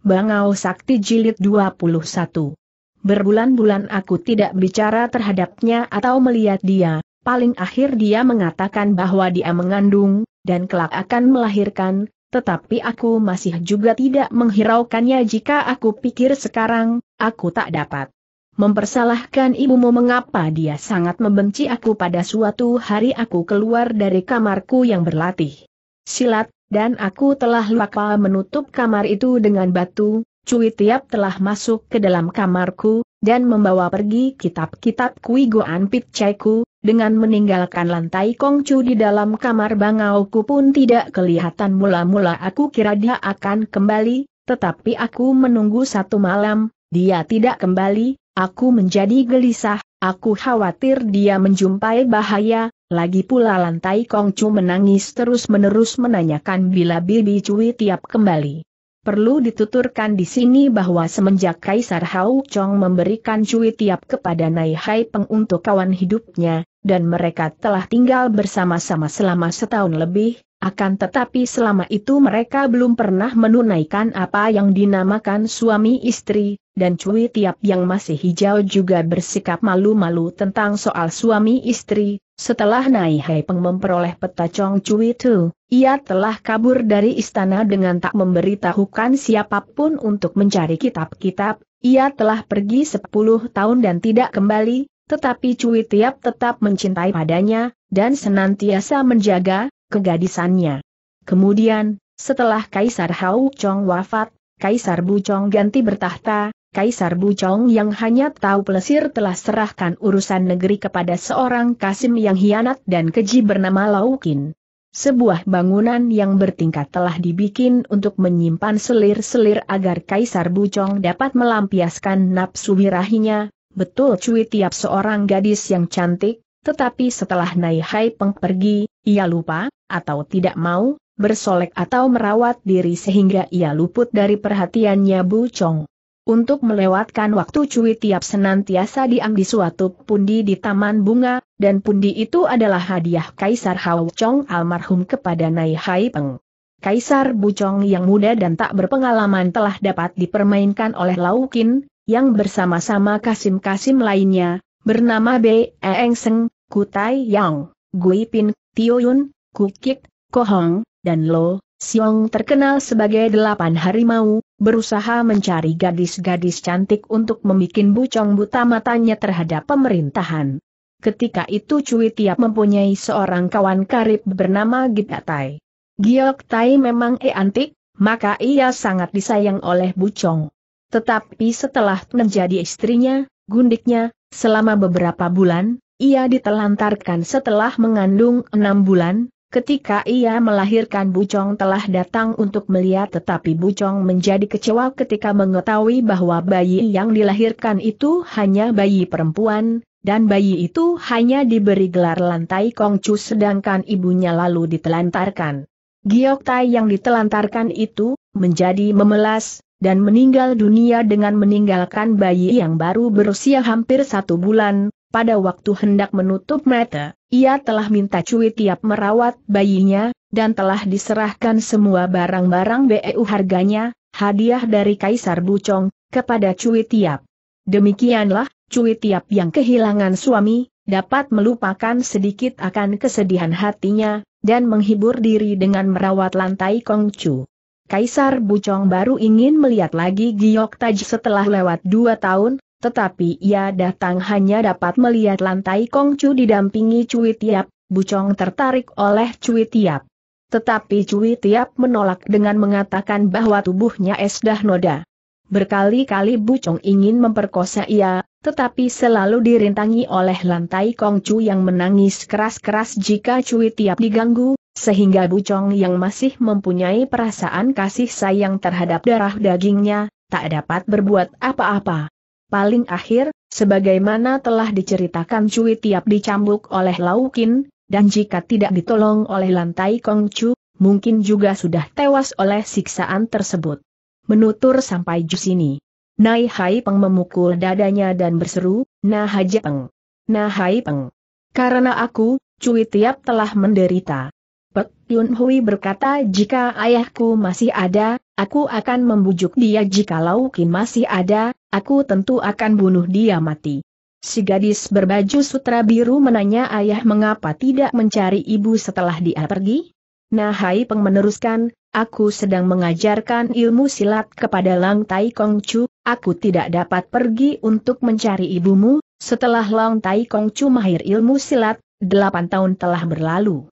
Bangau Sakti Jilid 21. Berbulan-bulan aku tidak bicara terhadapnya atau melihat dia, paling akhir dia mengatakan bahwa dia mengandung, dan kelak akan melahirkan, tetapi aku masih juga tidak menghiraukannya jika aku pikir sekarang, aku tak dapat mempersalahkan ibumu mengapa dia sangat membenci aku pada suatu hari aku keluar dari kamarku yang berlatih silat, dan aku telah lupa menutup kamar itu dengan batu, Cui Tiap telah masuk ke dalam kamarku, dan membawa pergi kitab-kitab Kui Goan dengan meninggalkan lantai Kongcu di dalam kamar bangauku pun tidak kelihatan mula-mula aku kira dia akan kembali, tetapi aku menunggu satu malam, dia tidak kembali, aku menjadi gelisah, aku khawatir dia menjumpai bahaya, lagi pula lantai Kongcu menangis terus-menerus menanyakan bila Bibi Cui tiap kembali. Perlu dituturkan di sini bahwa semenjak Kaisar Hao Chong memberikan Cui tiap kepada Nai Hai Peng untuk kawan hidupnya, dan mereka telah tinggal bersama-sama selama setahun lebih, akan tetapi selama itu mereka belum pernah menunaikan apa yang dinamakan suami istri, dan Cui Tiap yang masih hijau juga bersikap malu-malu tentang soal suami istri. Setelah Nai Hai Peng memperoleh peta Chong Cui Tu, ia telah kabur dari istana dengan tak memberitahukan siapapun untuk mencari kitab-kitab, ia telah pergi 10 tahun dan tidak kembali, tetapi Cui Tiap tetap mencintai padanya, dan senantiasa menjaga, kegadisannya. Kemudian, setelah Kaisar Hau Chong wafat, Kaisar Bucong ganti bertahta, Kaisar Bucong yang hanya tahu pelesir telah serahkan urusan negeri kepada seorang Kasim yang hianat dan keji bernama Laukin. Sebuah bangunan yang bertingkat telah dibikin untuk menyimpan selir-selir agar Kaisar Bucong dapat melampiaskan nafsu wirahinya, betul cuit tiap seorang gadis yang cantik, tetapi setelah Hai Peng pergi, ia lupa, atau tidak mau, bersolek atau merawat diri sehingga ia luput dari perhatiannya Bu Chong. Untuk melewatkan waktu Cui Tiap senantiasa diam di suatu pundi di Taman Bunga, dan pundi itu adalah hadiah Kaisar Hao Chong almarhum kepada Nai Hai Peng. Kaisar Bucong yang muda dan tak berpengalaman telah dapat dipermainkan oleh Laukin, yang bersama-sama kasim-kasim lainnya, bernama Bei, Eng Seng, Kutai Yang, Gui Pin, Tio Yun, Kukik, Kohong, dan Lo, Siong terkenal sebagai delapan harimau, berusaha mencari gadis-gadis cantik untuk membuat bucong buta matanya terhadap pemerintahan. Ketika itu Cui Tiap mempunyai seorang kawan karib bernama Giok Tai. Giok Tai memang eantik, maka ia sangat disayang oleh Bucong. Tetapi setelah menjadi istrinya, gundiknya, selama beberapa bulan, ia ditelantarkan setelah mengandung enam bulan, Ketika ia melahirkan Bucong telah datang untuk melihat tetapi Bucong menjadi kecewa ketika mengetahui bahwa bayi yang dilahirkan itu hanya bayi perempuan, dan bayi itu hanya diberi gelar lantai Kongcu sedangkan ibunya lalu ditelantarkan. Giok Tai yang ditelantarkan itu, menjadi memelas, dan meninggal dunia dengan meninggalkan bayi yang baru berusia hampir satu bulan, pada waktu hendak menutup mata, ia telah minta cuit tiap merawat bayinya, dan telah diserahkan semua barang-barang BEU harganya, hadiah dari Kaisar Bucong, kepada cuit tiap. Demikianlah, cuit tiap yang kehilangan suami, dapat melupakan sedikit akan kesedihan hatinya, dan menghibur diri dengan merawat lantai Kongcu. Kaisar Bucong baru ingin melihat lagi Giok Taj setelah lewat dua tahun, tetapi ia datang hanya dapat melihat lantai Kongcu didampingi Cui Tiap, Bucong tertarik oleh Cui Tiap. Tetapi Cui Tiap menolak dengan mengatakan bahwa tubuhnya es dah noda. Berkali-kali Bucong ingin memperkosa ia, tetapi selalu dirintangi oleh lantai Kongcu yang menangis keras-keras jika Cui Tiap diganggu, sehingga Bucong yang masih mempunyai perasaan kasih sayang terhadap darah dagingnya, tak dapat berbuat apa-apa paling akhir, sebagaimana telah diceritakan Cui Tiap dicambuk oleh Lau Kin, dan jika tidak ditolong oleh lantai Kong Chu, mungkin juga sudah tewas oleh siksaan tersebut. Menutur sampai jus ini. Nai Hai Peng memukul dadanya dan berseru, Nah Haji Peng. Nah Hai Peng. Karena aku, Cui Tiap telah menderita. Pek Yun Hui berkata jika ayahku masih ada, Aku akan membujuk dia jikalau Kim masih ada, aku tentu akan bunuh dia mati. Si gadis berbaju sutra biru menanya ayah mengapa tidak mencari ibu setelah dia pergi? Nah Hai Peng meneruskan, aku sedang mengajarkan ilmu silat kepada Lang Tai Kong Chu, aku tidak dapat pergi untuk mencari ibumu, setelah Lang Tai Kong Chu mahir ilmu silat, delapan tahun telah berlalu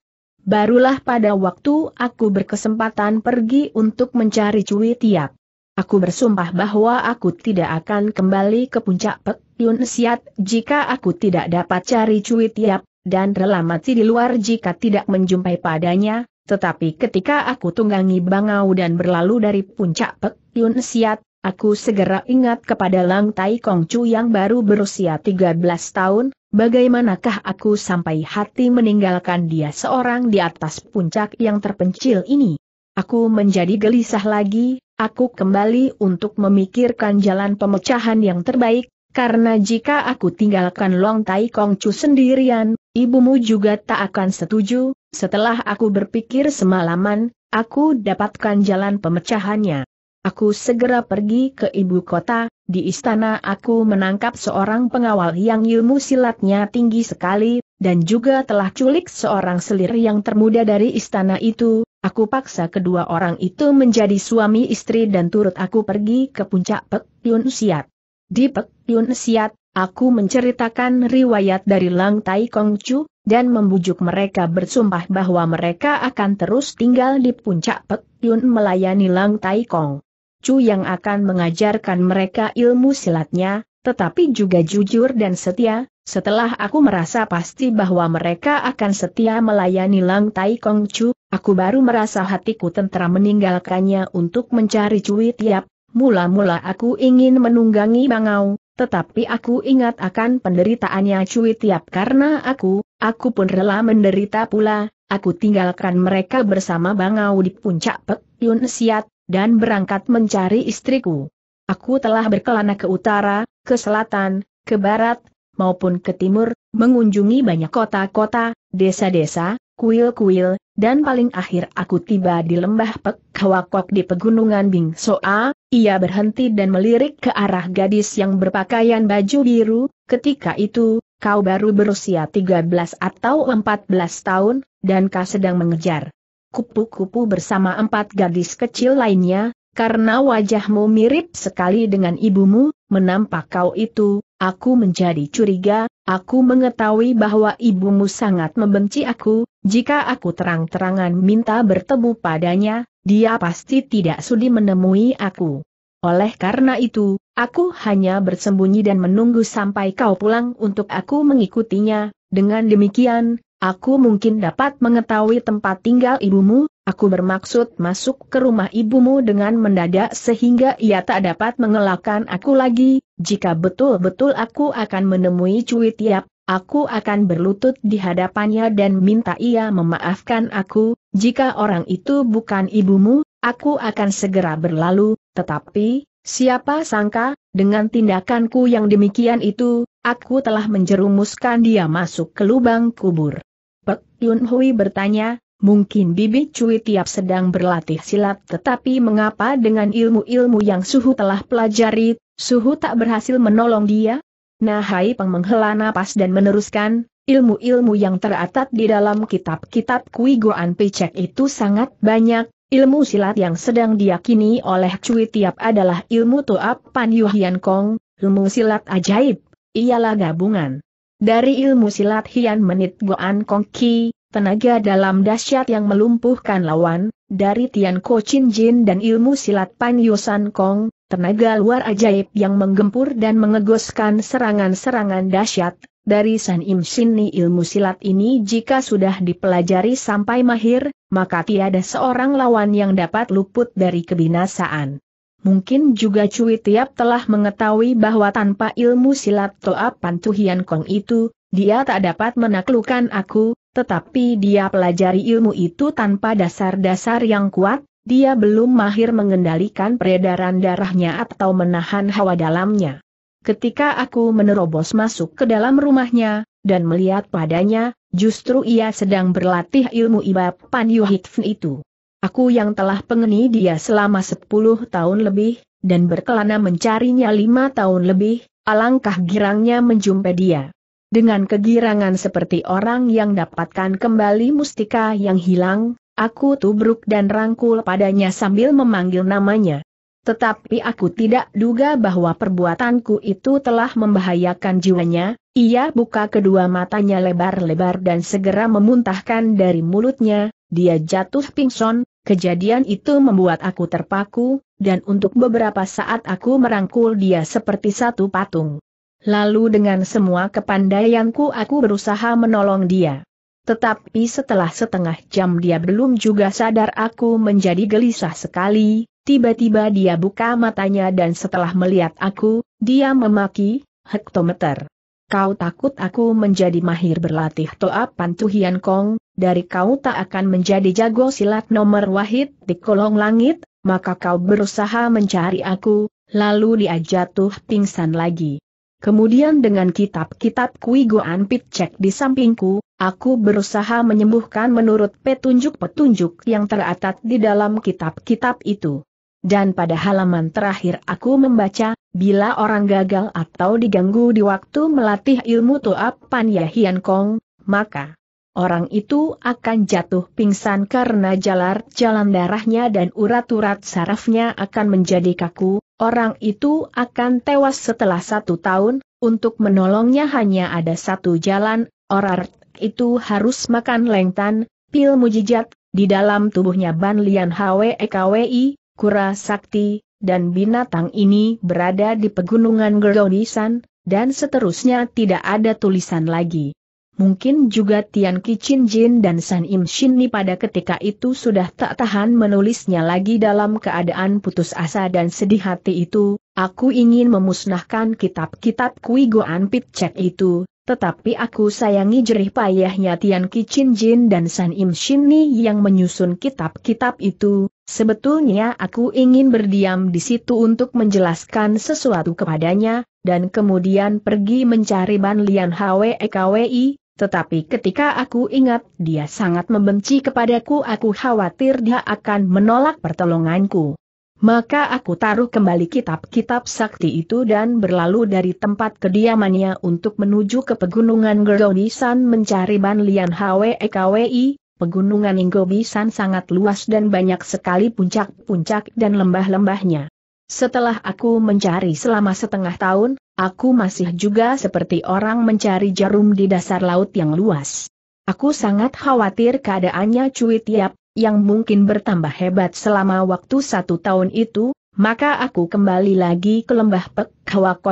barulah pada waktu aku berkesempatan pergi untuk mencari Cui Tiap. Aku bersumpah bahwa aku tidak akan kembali ke puncak Pek Yun Siat jika aku tidak dapat cari Cui Tiap, dan rela mati di luar jika tidak menjumpai padanya, tetapi ketika aku tunggangi bangau dan berlalu dari puncak Pek Yun Siat, aku segera ingat kepada Lang Tai Kong Chu yang baru berusia 13 tahun, Bagaimanakah aku sampai hati meninggalkan dia seorang di atas puncak yang terpencil ini? Aku menjadi gelisah lagi, aku kembali untuk memikirkan jalan pemecahan yang terbaik, karena jika aku tinggalkan Long Tai Kong Chu sendirian, ibumu juga tak akan setuju, setelah aku berpikir semalaman, aku dapatkan jalan pemecahannya. Aku segera pergi ke ibu kota, di istana aku menangkap seorang pengawal yang ilmu silatnya tinggi sekali, dan juga telah culik seorang selir yang termuda dari istana itu, aku paksa kedua orang itu menjadi suami istri dan turut aku pergi ke puncak Pek Yun Siat. Di Pek Yun Siat, aku menceritakan riwayat dari Lang Tai Kong Chu, dan membujuk mereka bersumpah bahwa mereka akan terus tinggal di puncak Pek Yun melayani Lang Tai Kong. Chu yang akan mengajarkan mereka ilmu silatnya, tetapi juga jujur dan setia, setelah aku merasa pasti bahwa mereka akan setia melayani Lang Tai Kong Chu, aku baru merasa hatiku tentera meninggalkannya untuk mencari Cui Tiap, mula-mula aku ingin menunggangi Bangau, tetapi aku ingat akan penderitaannya Cui Tiap karena aku, aku pun rela menderita pula, aku tinggalkan mereka bersama Bangau di puncak Pek Yun Siat, dan berangkat mencari istriku. Aku telah berkelana ke utara, ke selatan, ke barat, maupun ke timur, mengunjungi banyak kota-kota, desa-desa, kuil-kuil, dan paling akhir aku tiba di lembah Pek di pegunungan Bing Soa, ia berhenti dan melirik ke arah gadis yang berpakaian baju biru, ketika itu, kau baru berusia 13 atau 14 tahun, dan kau sedang mengejar kupu-kupu bersama empat gadis kecil lainnya, karena wajahmu mirip sekali dengan ibumu, menampak kau itu, aku menjadi curiga, aku mengetahui bahwa ibumu sangat membenci aku, jika aku terang-terangan minta bertemu padanya, dia pasti tidak sudi menemui aku. Oleh karena itu, aku hanya bersembunyi dan menunggu sampai kau pulang untuk aku mengikutinya, dengan demikian, Aku mungkin dapat mengetahui tempat tinggal ibumu, aku bermaksud masuk ke rumah ibumu dengan mendadak sehingga ia tak dapat mengelakkan aku lagi, jika betul-betul aku akan menemui Cui Tiap, aku akan berlutut di hadapannya dan minta ia memaafkan aku, jika orang itu bukan ibumu, aku akan segera berlalu, tetapi, siapa sangka, dengan tindakanku yang demikian itu, aku telah menjerumuskan dia masuk ke lubang kubur. Yun Hui bertanya, mungkin Bibi Cui tiap sedang berlatih silat tetapi mengapa dengan ilmu-ilmu yang Suhu telah pelajari, Suhu tak berhasil menolong dia? Nah Hai Peng menghela napas dan meneruskan, ilmu-ilmu yang teratat di dalam kitab-kitab Kui Goan Picek itu sangat banyak, Ilmu silat yang sedang diyakini oleh Cui Tiap adalah ilmu Toap Pan Yuhian Kong, ilmu silat ajaib. Ialah gabungan dari ilmu silat Hian Menit Goan Kong Ki, tenaga dalam dahsyat yang melumpuhkan lawan, dari Tian Ko Chin Jin dan ilmu silat Pan Yosan Kong, tenaga luar ajaib yang menggempur dan mengegoskan serangan-serangan dahsyat, dari San Im Sini ilmu silat ini jika sudah dipelajari sampai mahir, maka tiada seorang lawan yang dapat luput dari kebinasaan. Mungkin juga Cui Tiap telah mengetahui bahwa tanpa ilmu silat Toap Pantuhian Kong itu, dia tak dapat menaklukkan aku, tetapi dia pelajari ilmu itu tanpa dasar-dasar yang kuat, dia belum mahir mengendalikan peredaran darahnya atau menahan hawa dalamnya. Ketika aku menerobos masuk ke dalam rumahnya, dan melihat padanya, justru ia sedang berlatih ilmu ibab Pan Yuhitfen itu. Aku yang telah pengeni dia selama sepuluh tahun lebih, dan berkelana mencarinya lima tahun lebih, alangkah girangnya menjumpai dia. Dengan kegirangan seperti orang yang dapatkan kembali mustika yang hilang, aku tubruk dan rangkul padanya sambil memanggil namanya. Tetapi aku tidak duga bahwa perbuatanku itu telah membahayakan jiwanya, ia buka kedua matanya lebar-lebar dan segera memuntahkan dari mulutnya, dia jatuh pingsan, kejadian itu membuat aku terpaku, dan untuk beberapa saat aku merangkul dia seperti satu patung. Lalu dengan semua kepandaianku aku berusaha menolong dia. Tetapi setelah setengah jam dia belum juga sadar aku menjadi gelisah sekali, tiba-tiba dia buka matanya dan setelah melihat aku, dia memaki, hektometer. Kau takut aku menjadi mahir berlatih toa pantuhian kong, dari kau tak akan menjadi jago silat nomor wahid di kolong langit, maka kau berusaha mencari aku, lalu dia jatuh pingsan lagi. Kemudian dengan kitab-kitab Kui Goan cek di sampingku, aku berusaha menyembuhkan menurut petunjuk-petunjuk yang teratat di dalam kitab-kitab itu. Dan pada halaman terakhir aku membaca, bila orang gagal atau diganggu di waktu melatih ilmu tuap Pan Yahian Kong, maka orang itu akan jatuh pingsan karena jalan-jalan darahnya dan urat-urat sarafnya akan menjadi kaku, orang itu akan tewas setelah satu tahun, untuk menolongnya hanya ada satu jalan, orang itu harus makan lengtan, pil mujijat, di dalam tubuhnya Ban Lian HWEKWI, Kura Sakti, dan binatang ini berada di pegunungan Geronisan, dan seterusnya tidak ada tulisan lagi. Mungkin juga Tian Kichin Jin dan San Im Shin Ni pada ketika itu sudah tak tahan menulisnya lagi dalam keadaan putus asa dan sedih hati itu, aku ingin memusnahkan kitab-kitab Kui Goan pit Chek itu, tetapi aku sayangi jerih payahnya Tian Kichin Jin dan San Im Shin Ni yang menyusun kitab-kitab itu, sebetulnya aku ingin berdiam di situ untuk menjelaskan sesuatu kepadanya, dan kemudian pergi mencari Ban Lian Hwe Kwi, tetapi ketika aku ingat dia sangat membenci kepadaku aku khawatir dia akan menolak pertolonganku. Maka aku taruh kembali kitab-kitab sakti itu dan berlalu dari tempat kediamannya untuk menuju ke pegunungan Gerdonisan mencari Ban Lian HWEKWI, pegunungan Inggobisan sangat luas dan banyak sekali puncak-puncak dan lembah-lembahnya. Setelah aku mencari selama setengah tahun, aku masih juga seperti orang mencari jarum di dasar laut yang luas. Aku sangat khawatir keadaannya Cui Tiap, yang mungkin bertambah hebat selama waktu satu tahun itu, maka aku kembali lagi ke lembah Pek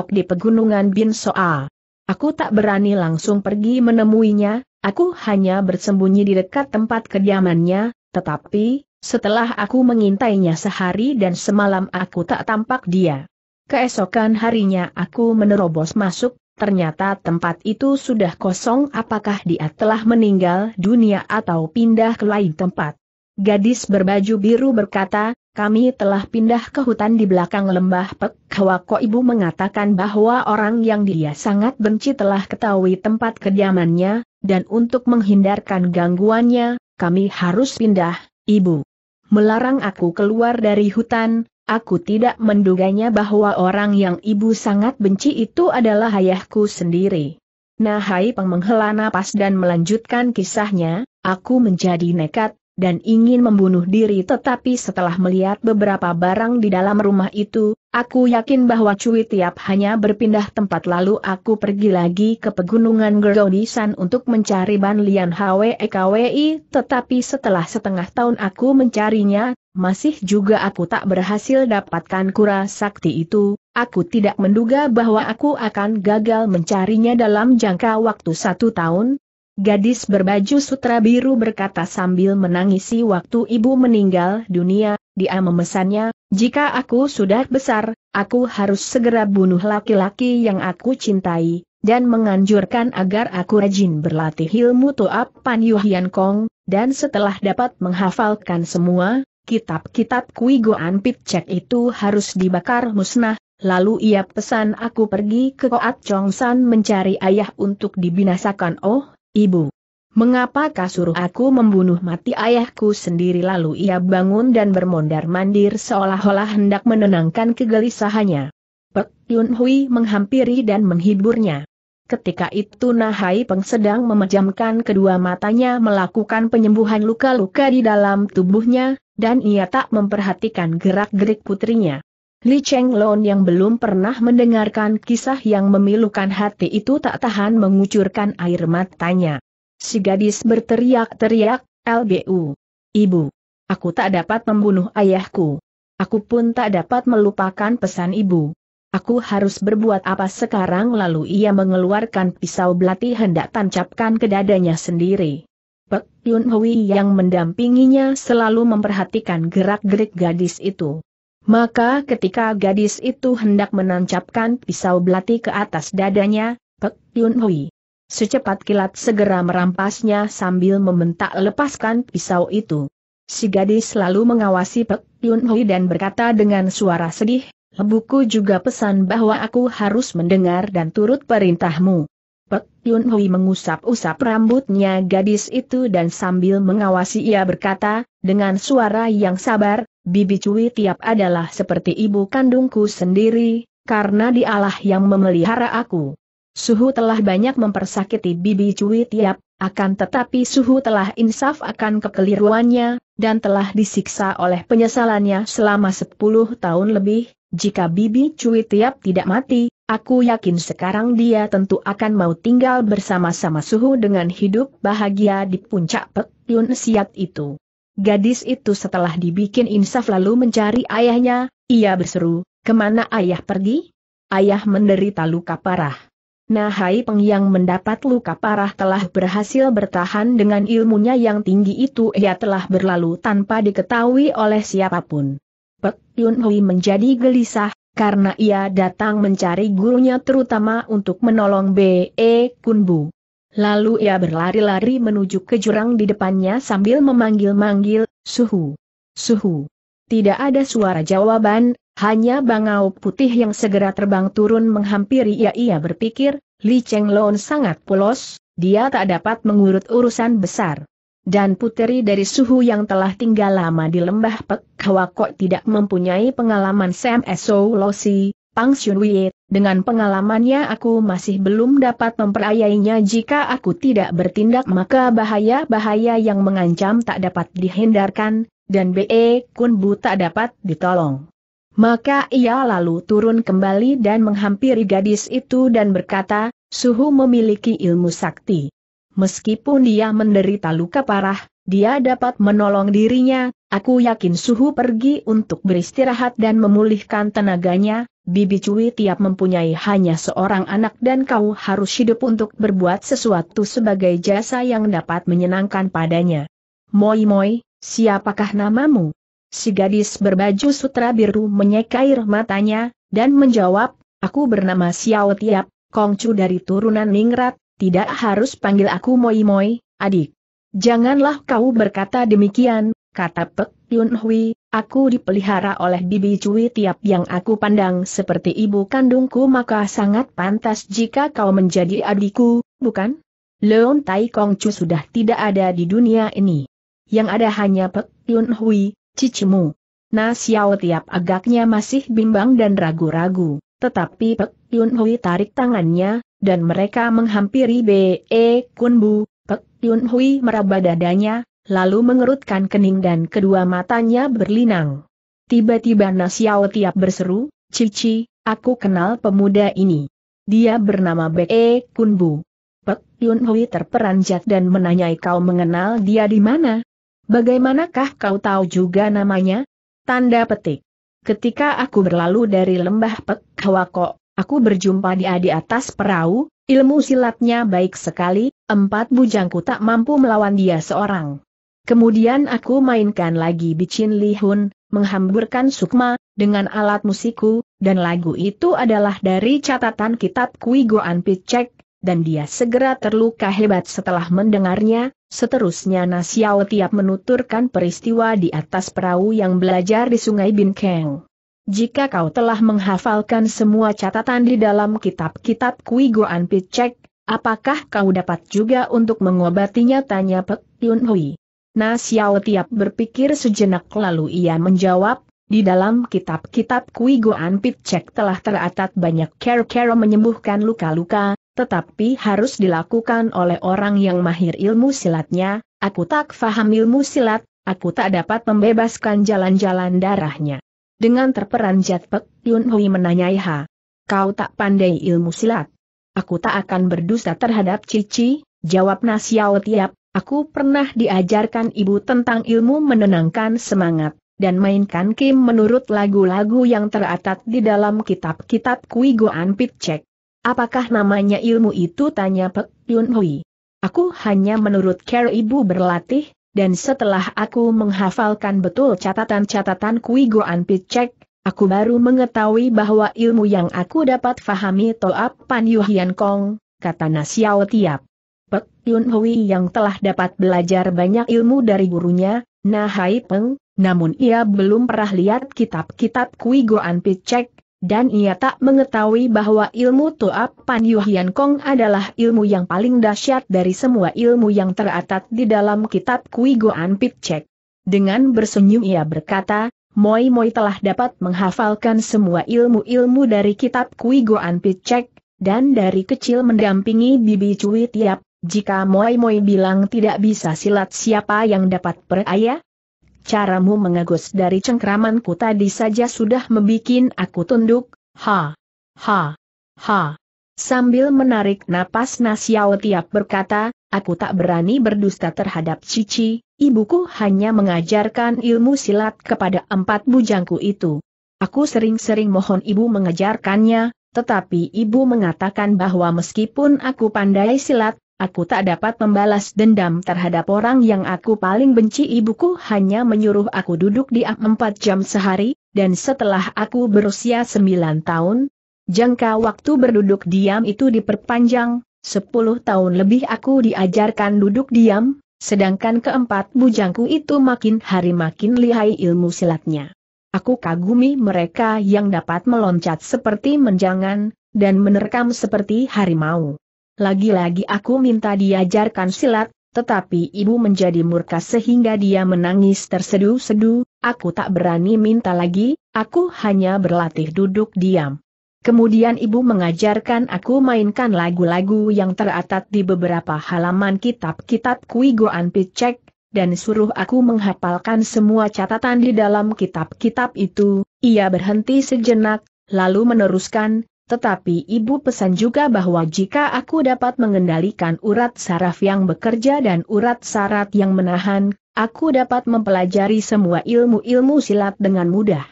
di pegunungan Bin Soa. Aku tak berani langsung pergi menemuinya, aku hanya bersembunyi di dekat tempat kediamannya, tetapi, setelah aku mengintainya sehari dan semalam aku tak tampak dia. Keesokan harinya aku menerobos masuk, ternyata tempat itu sudah kosong apakah dia telah meninggal dunia atau pindah ke lain tempat. Gadis berbaju biru berkata, kami telah pindah ke hutan di belakang lembah Pek ibu mengatakan bahwa orang yang dia sangat benci telah ketahui tempat kediamannya, dan untuk menghindarkan gangguannya, kami harus pindah, ibu melarang aku keluar dari hutan, aku tidak menduganya bahwa orang yang ibu sangat benci itu adalah ayahku sendiri. Nah Hai Peng menghela napas dan melanjutkan kisahnya, aku menjadi nekat, dan ingin membunuh diri tetapi setelah melihat beberapa barang di dalam rumah itu, aku yakin bahwa Cui Tiap hanya berpindah tempat lalu aku pergi lagi ke pegunungan Gerodisan untuk mencari Ban Lian KWI tetapi setelah setengah tahun aku mencarinya, masih juga aku tak berhasil dapatkan kura sakti itu, aku tidak menduga bahwa aku akan gagal mencarinya dalam jangka waktu satu tahun, Gadis berbaju sutra biru berkata sambil menangisi waktu ibu meninggal dunia, dia memesannya, jika aku sudah besar, aku harus segera bunuh laki-laki yang aku cintai, dan menganjurkan agar aku rajin berlatih ilmu Toap Pan Yuhian Kong, dan setelah dapat menghafalkan semua, kitab-kitab Kui Goan cek itu harus dibakar musnah, lalu ia pesan aku pergi ke Koat Chong San mencari ayah untuk dibinasakan oh Ibu, mengapa kau suruh aku membunuh mati ayahku sendiri lalu ia bangun dan bermondar-mandir seolah-olah hendak menenangkan kegelisahannya. Pek Yun Hui menghampiri dan menghiburnya. Ketika itu Nahai Peng sedang memejamkan kedua matanya melakukan penyembuhan luka-luka di dalam tubuhnya, dan ia tak memperhatikan gerak-gerik putrinya. Li Cheng Lon yang belum pernah mendengarkan kisah yang memilukan hati itu tak tahan mengucurkan air matanya. Si gadis berteriak-teriak, LBU. Ibu. Aku tak dapat membunuh ayahku. Aku pun tak dapat melupakan pesan ibu. Aku harus berbuat apa sekarang lalu ia mengeluarkan pisau belati hendak tancapkan ke dadanya sendiri. Pek Yun Hui yang mendampinginya selalu memperhatikan gerak-gerik gadis itu. Maka ketika gadis itu hendak menancapkan pisau belati ke atas dadanya, Pek Yun Hui secepat kilat segera merampasnya sambil membentak lepaskan pisau itu. Si gadis lalu mengawasi Pek Yun Hui dan berkata dengan suara sedih, Lebuku juga pesan bahwa aku harus mendengar dan turut perintahmu. Pek Yun Hui mengusap-usap rambutnya gadis itu dan sambil mengawasi ia berkata, dengan suara yang sabar, Bibi Cui Tiap adalah seperti ibu kandungku sendiri, karena dialah yang memelihara aku. Suhu telah banyak mempersakiti Bibi Cui Tiap, akan tetapi Suhu telah insaf akan kekeliruannya, dan telah disiksa oleh penyesalannya selama 10 tahun lebih, jika Bibi Cui Tiap tidak mati, Aku yakin sekarang dia tentu akan mau tinggal bersama-sama suhu dengan hidup bahagia di puncak Pek Yun Siat itu. Gadis itu setelah dibikin insaf lalu mencari ayahnya, ia berseru, kemana ayah pergi? Ayah menderita luka parah. Nahai Peng yang mendapat luka parah telah berhasil bertahan dengan ilmunya yang tinggi itu ia telah berlalu tanpa diketahui oleh siapapun. Pek Yun Hui menjadi gelisah, karena ia datang mencari gurunya terutama untuk menolong B.E. Kunbu. Lalu ia berlari-lari menuju ke jurang di depannya sambil memanggil-manggil, suhu, suhu. Tidak ada suara jawaban, hanya bangau putih yang segera terbang turun menghampiri ia ia berpikir, Li Cheng Lon sangat polos, dia tak dapat mengurut urusan besar dan puteri dari suhu yang telah tinggal lama di lembah Pek Hwa kok tidak mempunyai pengalaman Sam So Losi, Pang Shun dengan pengalamannya aku masih belum dapat memperayainya jika aku tidak bertindak maka bahaya-bahaya yang mengancam tak dapat dihindarkan, dan B.E. Kun Bu tak dapat ditolong. Maka ia lalu turun kembali dan menghampiri gadis itu dan berkata, Suhu memiliki ilmu sakti. Meskipun dia menderita luka parah, dia dapat menolong dirinya, aku yakin Suhu pergi untuk beristirahat dan memulihkan tenaganya, Bibi Cui tiap mempunyai hanya seorang anak dan kau harus hidup untuk berbuat sesuatu sebagai jasa yang dapat menyenangkan padanya. Moi Moi, siapakah namamu? Si gadis berbaju sutra biru menyekair matanya, dan menjawab, aku bernama Xiao Tiap, Kongcu dari turunan Ningrat, tidak harus panggil aku moi-moi, adik. Janganlah kau berkata demikian, kata Pek Yun Hui, aku dipelihara oleh Bibi Cui tiap yang aku pandang seperti ibu kandungku maka sangat pantas jika kau menjadi adikku, bukan? Leon Tai Kong Chu sudah tidak ada di dunia ini. Yang ada hanya Pek Yun Hui, cicimu. Nah Xiao tiap agaknya masih bimbang dan ragu-ragu. Tetapi Pek Yun Hui tarik tangannya, dan mereka menghampiri B.E. E Kun Bu. Pek Yun Hui meraba dadanya, lalu mengerutkan kening dan kedua matanya berlinang. Tiba-tiba Nasiao Tiap berseru, Cici, aku kenal pemuda ini. Dia bernama B.E. E Kun Bu. Pek Yun Hui terperanjat dan menanyai kau mengenal dia di mana? Bagaimanakah kau tahu juga namanya? Tanda petik. Ketika aku berlalu dari lembah Pekhawako, aku berjumpa dia di atas perahu, ilmu silatnya baik sekali, empat bujangku tak mampu melawan dia seorang. Kemudian aku mainkan lagi bicin lihun, menghamburkan sukma, dengan alat musikku, dan lagu itu adalah dari catatan kitab Kui Goan Picek, dan dia segera terluka hebat setelah mendengarnya, seterusnya Nasiao tiap menuturkan peristiwa di atas perahu yang belajar di sungai Binkeng. Jika kau telah menghafalkan semua catatan di dalam kitab-kitab Kui Goan Picek, apakah kau dapat juga untuk mengobatinya tanya Pek Yun Hui. Nasiao tiap berpikir sejenak lalu ia menjawab, di dalam kitab-kitab Kui Goan Picek telah teratat banyak care-care menyembuhkan luka-luka, tetapi harus dilakukan oleh orang yang mahir ilmu silatnya, aku tak faham ilmu silat, aku tak dapat membebaskan jalan-jalan darahnya. Dengan terperanjat Pek Yun Hui menanyai Ha, kau tak pandai ilmu silat. Aku tak akan berdusta terhadap Cici, jawab Nasiao Tiap, aku pernah diajarkan ibu tentang ilmu menenangkan semangat, dan mainkan Kim menurut lagu-lagu yang teratat di dalam kitab-kitab Kui Goan Pitcek. Apakah namanya ilmu itu? Tanya Pek Yun Hui. Aku hanya menurut care ibu berlatih, dan setelah aku menghafalkan betul catatan-catatan Kui Goan Picek, aku baru mengetahui bahwa ilmu yang aku dapat fahami Toap Pan Yuhian Kong, kata Nasiao Tiap. Pek Yun Hui yang telah dapat belajar banyak ilmu dari gurunya, Nahai Peng, namun ia belum pernah lihat kitab-kitab Kui Goan Picek, dan ia tak mengetahui bahwa ilmu tuap Pan Yuhian Kong adalah ilmu yang paling dahsyat dari semua ilmu yang teratat di dalam kitab Kui Goan Pitcek. Dengan bersenyum ia berkata, Moi Moi telah dapat menghafalkan semua ilmu-ilmu dari kitab Kui Goan Pitcek, dan dari kecil mendampingi Bibi Cui tiap, jika Moi Moi bilang tidak bisa silat siapa yang dapat peraya, caramu mengagus dari cengkramanku tadi saja sudah membuat aku tunduk, ha, ha, ha. Sambil menarik napas Nasiao Tiap berkata, aku tak berani berdusta terhadap Cici, ibuku hanya mengajarkan ilmu silat kepada empat bujangku itu. Aku sering-sering mohon ibu mengajarkannya, tetapi ibu mengatakan bahwa meskipun aku pandai silat, Aku tak dapat membalas dendam terhadap orang yang aku paling benci ibuku hanya menyuruh aku duduk diam 4 jam sehari, dan setelah aku berusia 9 tahun, jangka waktu berduduk diam itu diperpanjang, 10 tahun lebih aku diajarkan duduk diam, sedangkan keempat bujangku itu makin hari makin lihai ilmu silatnya. Aku kagumi mereka yang dapat meloncat seperti menjangan, dan menerkam seperti harimau. Lagi-lagi aku minta diajarkan silat, tetapi ibu menjadi murka sehingga dia menangis tersedu-sedu, aku tak berani minta lagi, aku hanya berlatih duduk diam. Kemudian ibu mengajarkan aku mainkan lagu-lagu yang teratat di beberapa halaman kitab-kitab Kui Goan Picek, dan suruh aku menghafalkan semua catatan di dalam kitab-kitab itu, ia berhenti sejenak, lalu meneruskan, tetapi ibu pesan juga bahwa jika aku dapat mengendalikan urat saraf yang bekerja dan urat sarat yang menahan, aku dapat mempelajari semua ilmu-ilmu silat dengan mudah.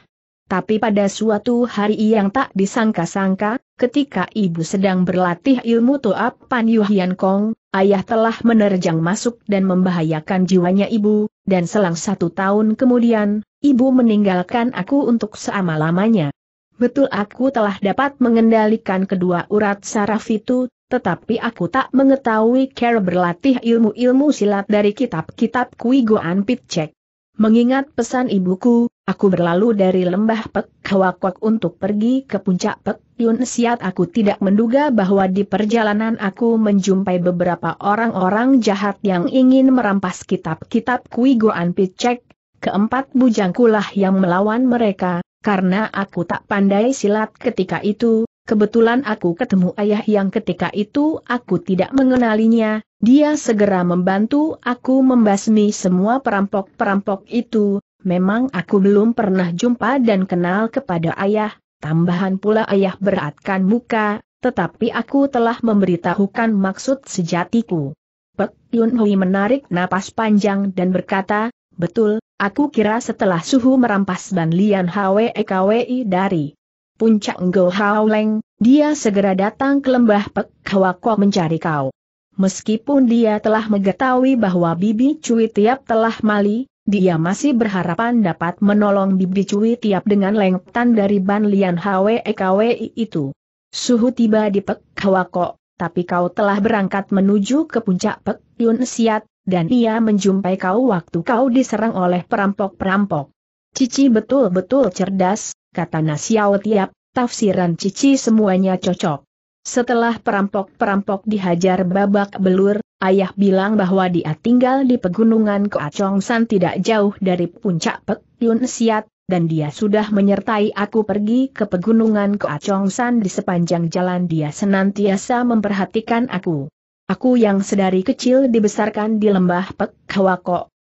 Tapi pada suatu hari yang tak disangka-sangka, ketika ibu sedang berlatih ilmu toap Pan Yuhian Kong, ayah telah menerjang masuk dan membahayakan jiwanya ibu, dan selang satu tahun kemudian, ibu meninggalkan aku untuk seama-lamanya. Betul aku telah dapat mengendalikan kedua urat saraf itu, tetapi aku tak mengetahui cara berlatih ilmu-ilmu silat dari kitab-kitab Kui Goan Pitcek. Mengingat pesan ibuku, aku berlalu dari lembah Pek Kawakwak untuk pergi ke puncak Pek Yun Siat aku tidak menduga bahwa di perjalanan aku menjumpai beberapa orang-orang jahat yang ingin merampas kitab-kitab Kui Goan Pitcek, keempat bujangkulah yang melawan mereka, karena aku tak pandai silat ketika itu, kebetulan aku ketemu ayah yang ketika itu aku tidak mengenalinya, dia segera membantu aku membasmi semua perampok-perampok itu, memang aku belum pernah jumpa dan kenal kepada ayah, tambahan pula ayah beratkan muka, tetapi aku telah memberitahukan maksud sejatiku. Pek Yun Hui menarik napas panjang dan berkata, Betul, aku kira setelah suhu merampas Ban Lian Hwe dari puncak Ngo Haoleng, dia segera datang ke lembah Pek Hwako mencari kau. Meskipun dia telah mengetahui bahwa Bibi Cui Tiap telah mali, dia masih berharapan dapat menolong Bibi Cui Tiap dengan lengtan dari Ban Lian Hwe itu. Suhu tiba di Pek Hwako, tapi kau telah berangkat menuju ke puncak Pek Yun Siat, dan ia menjumpai kau waktu kau diserang oleh perampok-perampok. Cici betul-betul cerdas, kata Nasiao Tiap, tafsiran Cici semuanya cocok. Setelah perampok-perampok dihajar babak belur, ayah bilang bahwa dia tinggal di pegunungan Koacongsan tidak jauh dari puncak Pek Yun Siat, dan dia sudah menyertai aku pergi ke pegunungan Koacongsan di sepanjang jalan dia senantiasa memperhatikan aku. Aku yang sedari kecil dibesarkan di lembah Pek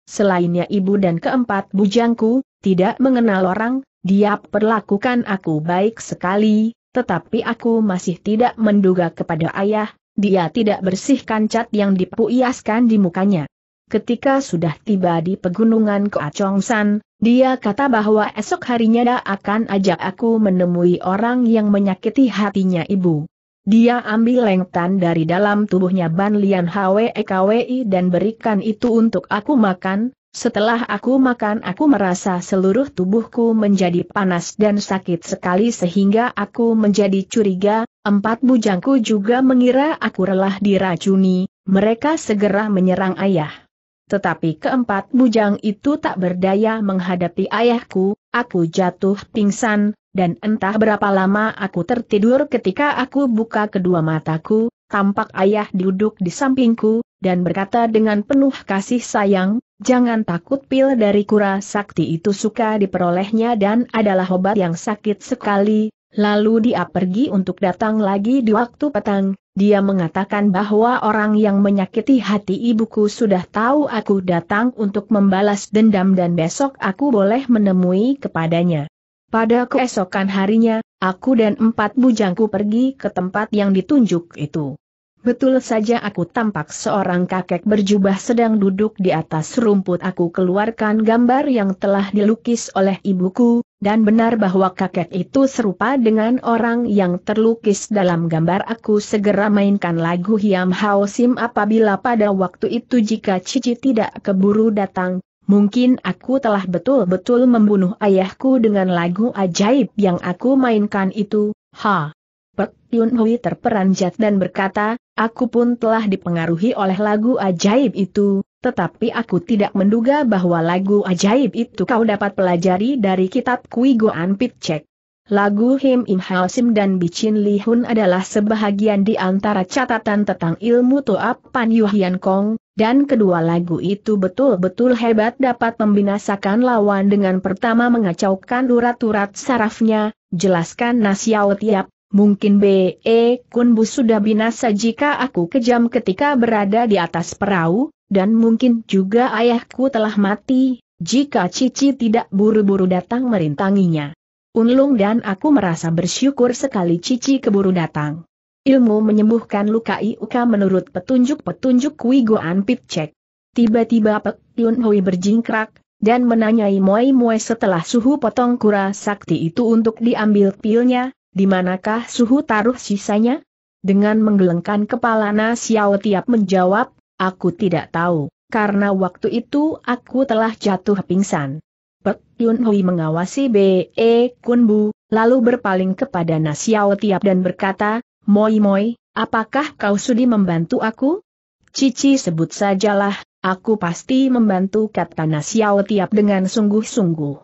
selainnya ibu dan keempat bujangku, tidak mengenal orang, dia perlakukan aku baik sekali, tetapi aku masih tidak menduga kepada ayah, dia tidak bersihkan cat yang dipuiaskan di mukanya. Ketika sudah tiba di pegunungan Koacongsan, dia kata bahwa esok harinya dia akan ajak aku menemui orang yang menyakiti hatinya ibu. Dia ambil lengtan dari dalam tubuhnya Ban Lian HWEKWI dan berikan itu untuk aku makan, setelah aku makan aku merasa seluruh tubuhku menjadi panas dan sakit sekali sehingga aku menjadi curiga, empat bujangku juga mengira aku relah diracuni, mereka segera menyerang ayah. Tetapi keempat bujang itu tak berdaya menghadapi ayahku, aku jatuh pingsan, dan entah berapa lama aku tertidur ketika aku buka kedua mataku, tampak ayah duduk di sampingku, dan berkata dengan penuh kasih sayang, jangan takut pil dari kura sakti itu suka diperolehnya dan adalah obat yang sakit sekali, lalu dia pergi untuk datang lagi di waktu petang, dia mengatakan bahwa orang yang menyakiti hati ibuku sudah tahu aku datang untuk membalas dendam dan besok aku boleh menemui kepadanya. Pada keesokan harinya, aku dan empat bujangku pergi ke tempat yang ditunjuk itu. Betul saja aku tampak seorang kakek berjubah sedang duduk di atas rumput aku keluarkan gambar yang telah dilukis oleh ibuku, dan benar bahwa kakek itu serupa dengan orang yang terlukis dalam gambar aku segera mainkan lagu Hiam Hao Sim apabila pada waktu itu jika Cici tidak keburu datang, Mungkin aku telah betul-betul membunuh ayahku dengan lagu ajaib yang aku mainkan itu, ha. Pek Yun Hui terperanjat dan berkata, aku pun telah dipengaruhi oleh lagu ajaib itu, tetapi aku tidak menduga bahwa lagu ajaib itu kau dapat pelajari dari kitab Kui Goan Lagu Him Im Hao Sim dan Bichin Li Hun adalah sebahagian di antara catatan tentang ilmu Toap Pan Yuhian Kong, dan kedua lagu itu betul-betul hebat dapat membinasakan lawan dengan pertama mengacaukan urat-urat sarafnya, jelaskan Nasiao Tiap, mungkin B.E. Kunbu sudah binasa jika aku kejam ketika berada di atas perahu, dan mungkin juga ayahku telah mati, jika Cici tidak buru-buru datang merintanginya. Unlung dan aku merasa bersyukur sekali Cici keburu datang. Ilmu menyembuhkan luka iuka menurut petunjuk-petunjuk Kui Goan Pitcek. Tiba-tiba Pek Yun Hui berjingkrak, dan menanyai Moi Moi setelah suhu potong kura sakti itu untuk diambil pilnya, di manakah suhu taruh sisanya? Dengan menggelengkan kepala Na Xiao Tiap menjawab, aku tidak tahu, karena waktu itu aku telah jatuh pingsan. Pek Yun Hui mengawasi B.E. Kun lalu berpaling kepada Na Xiao Tiap dan berkata, Moi-moi, apakah kau sudi membantu aku? Cici sebut sajalah, aku pasti membantu kata Nasiao tiap dengan sungguh-sungguh.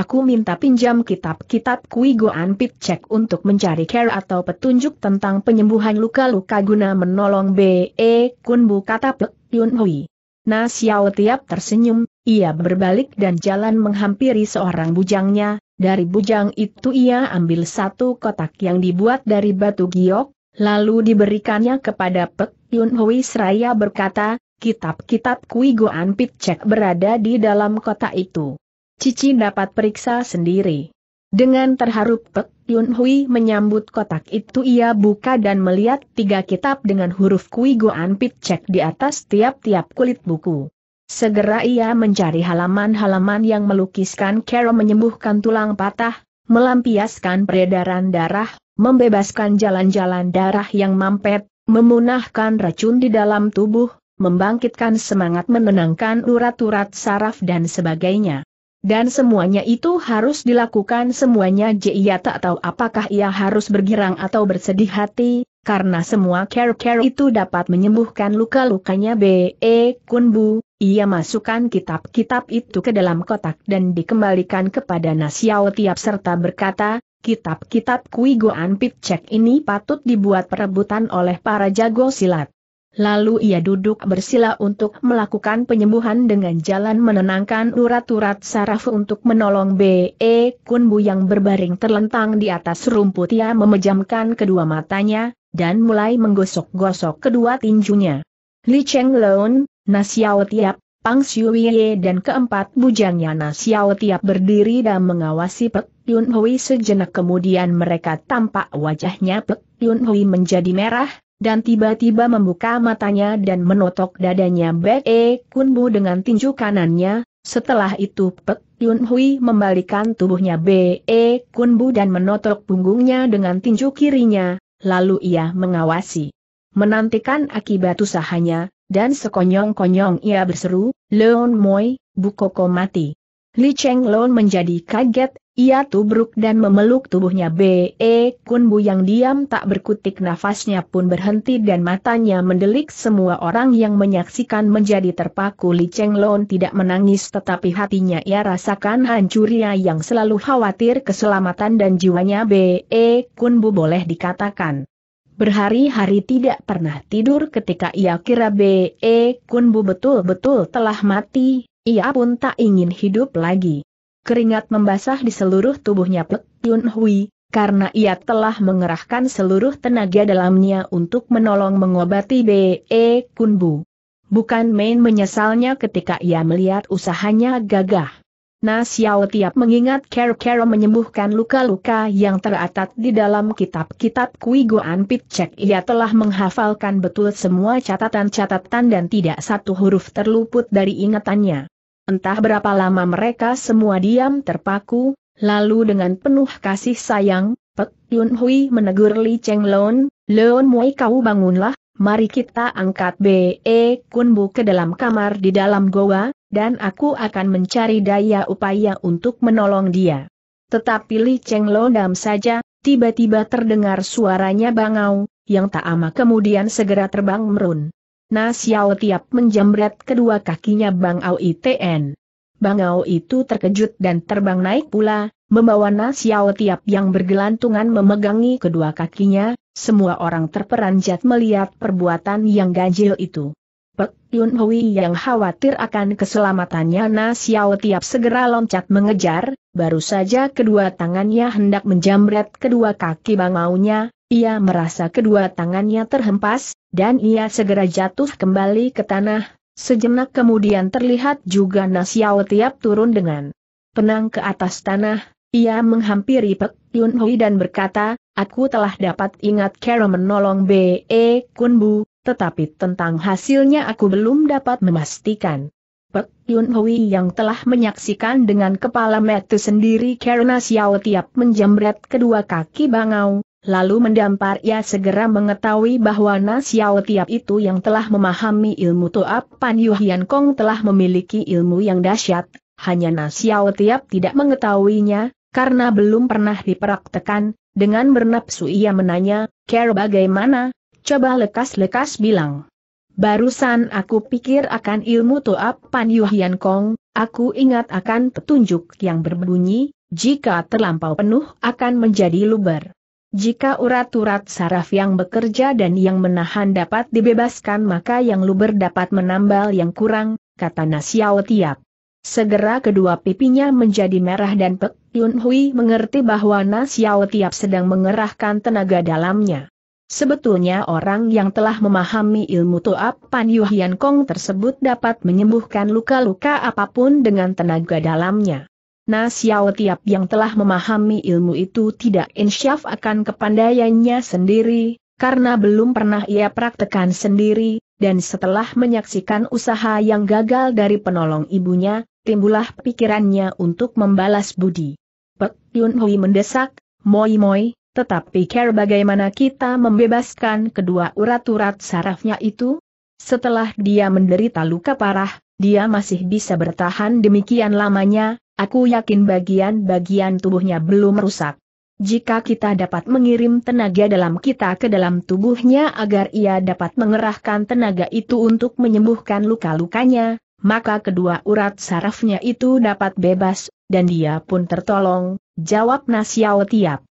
Aku minta pinjam kitab-kitab Kui Goan pit Cek untuk mencari care atau petunjuk tentang penyembuhan luka-luka guna menolong B.E. Kun Bu kata Pek Yun Hui. Nasiao Tiap tersenyum, ia berbalik dan jalan menghampiri seorang bujangnya, dari bujang itu ia ambil satu kotak yang dibuat dari batu giok, lalu diberikannya kepada Pek Yun Hui seraya berkata, kitab-kitab Kui Goan Pitcek berada di dalam kotak itu. Cici dapat periksa sendiri. Dengan terharu Pek Yun Hui menyambut kotak itu ia buka dan melihat tiga kitab dengan huruf Kui Goan Pitcek di atas tiap-tiap kulit buku. Segera ia mencari halaman-halaman yang melukiskan Carol menyembuhkan tulang patah, melampiaskan peredaran darah, membebaskan jalan-jalan darah yang mampet, memunahkan racun di dalam tubuh, membangkitkan semangat menenangkan urat-urat saraf dan sebagainya. Dan semuanya itu harus dilakukan semuanya Jia tak tahu apakah ia harus bergirang atau bersedih hati, karena semua care-care itu dapat menyembuhkan luka-lukanya B.E. Kunbu, ia masukkan kitab-kitab itu ke dalam kotak dan dikembalikan kepada Nasiao tiap serta berkata, kitab-kitab Kui Goan Pitcek ini patut dibuat perebutan oleh para jago silat. Lalu ia duduk bersila untuk melakukan penyembuhan dengan jalan menenangkan urat-urat saraf untuk menolong B.E. Kunbu yang berbaring terlentang di atas rumput. Ia memejamkan kedua matanya, dan mulai menggosok-gosok kedua tinjunya. Li Cheng Leun. Nasiao Tiap, Pang Xiuye dan keempat bujangnya Nasiao Tiap berdiri dan mengawasi Pek Yun Hui sejenak kemudian mereka tampak wajahnya Pek Yun Hui menjadi merah, dan tiba-tiba membuka matanya dan menotok dadanya Bek E Kunbu dengan tinju kanannya, setelah itu Pek Yun Hui membalikan tubuhnya Be e Kunbu dan menotok punggungnya dengan tinju kirinya, lalu ia mengawasi. Menantikan akibat usahanya, dan sekonyong-konyong ia berseru, Leon Moi, Bukoko mati. Li Cheng Lon menjadi kaget, ia tubruk dan memeluk tubuhnya B.E. Kun Bu yang diam tak berkutik nafasnya pun berhenti dan matanya mendelik semua orang yang menyaksikan menjadi terpaku Li Cheng Lon tidak menangis tetapi hatinya ia rasakan hancurnya yang selalu khawatir keselamatan dan jiwanya B.E. Kun Bu boleh dikatakan Berhari-hari tidak pernah tidur ketika ia kira B.E. Kunbu betul-betul telah mati, ia pun tak ingin hidup lagi. Keringat membasah di seluruh tubuhnya Pek Yun Hui, karena ia telah mengerahkan seluruh tenaga dalamnya untuk menolong mengobati B.E. Kunbu. Bukan main menyesalnya ketika ia melihat usahanya gagah. Na Xiao tiap mengingat ker, ker menyembuhkan luka-luka yang teratat di dalam kitab-kitab Kui Goan Picek ia telah menghafalkan betul semua catatan-catatan dan tidak satu huruf terluput dari ingatannya. Entah berapa lama mereka semua diam terpaku, lalu dengan penuh kasih sayang, Pek Yun Hui menegur Li Cheng Lon, Leon Mui kau bangunlah, mari kita angkat B.E. Kunbu ke dalam kamar di dalam goa, dan aku akan mencari daya upaya untuk menolong dia. Tetapi Li Cheng dam saja, tiba-tiba terdengar suaranya bangau, yang tak ama kemudian segera terbang merun. Na Xiao Tiap menjamret kedua kakinya Bangau ITN. Bangau itu terkejut dan terbang naik pula, membawa Na Xiao Tiap yang bergelantungan memegangi kedua kakinya, semua orang terperanjat melihat perbuatan yang ganjil itu. Pek Yun Hui yang khawatir akan keselamatannya Na Xiao Tiap segera loncat mengejar, baru saja kedua tangannya hendak menjamret kedua kaki bangaunya, ia merasa kedua tangannya terhempas, dan ia segera jatuh kembali ke tanah, sejenak kemudian terlihat juga Na Xiao Tiap turun dengan penang ke atas tanah, ia menghampiri Pek Yun Hui dan berkata, aku telah dapat ingat cara menolong B.E. Kunbu, tetapi tentang hasilnya aku belum dapat memastikan. Pek Yun Hui yang telah menyaksikan dengan kepala metu sendiri karena Xiao Tiap menjamret kedua kaki bangau, Lalu mendampar ia segera mengetahui bahwa Na Xiao Tiap itu yang telah memahami ilmu Toap Pan Yuhian Kong telah memiliki ilmu yang dahsyat, hanya Na Xiao Tiap tidak mengetahuinya, karena belum pernah dipraktekan, dengan bernapsu ia menanya, Care bagaimana, coba lekas-lekas bilang. Barusan aku pikir akan ilmu toap Pan Yuhian Kong, aku ingat akan petunjuk yang berbunyi, jika terlampau penuh akan menjadi luber. Jika urat-urat saraf yang bekerja dan yang menahan dapat dibebaskan maka yang luber dapat menambal yang kurang, kata Nasiao Tiap. Segera kedua pipinya menjadi merah dan Pek Yun Hui mengerti bahwa Nasiao Tiap sedang mengerahkan tenaga dalamnya. Sebetulnya orang yang telah memahami ilmu Toap Pan Yuhian Kong tersebut dapat menyembuhkan luka-luka apapun dengan tenaga dalamnya. Nah Xiao Tiap yang telah memahami ilmu itu tidak insyaf akan kepandaiannya sendiri, karena belum pernah ia praktekan sendiri, dan setelah menyaksikan usaha yang gagal dari penolong ibunya, timbullah pikirannya untuk membalas budi. Pek Yun Hui mendesak, Moi Moi, tetapi care bagaimana kita membebaskan kedua urat-urat sarafnya itu? Setelah dia menderita luka parah, dia masih bisa bertahan demikian lamanya, aku yakin bagian-bagian tubuhnya belum rusak. Jika kita dapat mengirim tenaga dalam kita ke dalam tubuhnya agar ia dapat mengerahkan tenaga itu untuk menyembuhkan luka-lukanya, maka kedua urat sarafnya itu dapat bebas, dan dia pun tertolong, jawab Nasiao Tiap.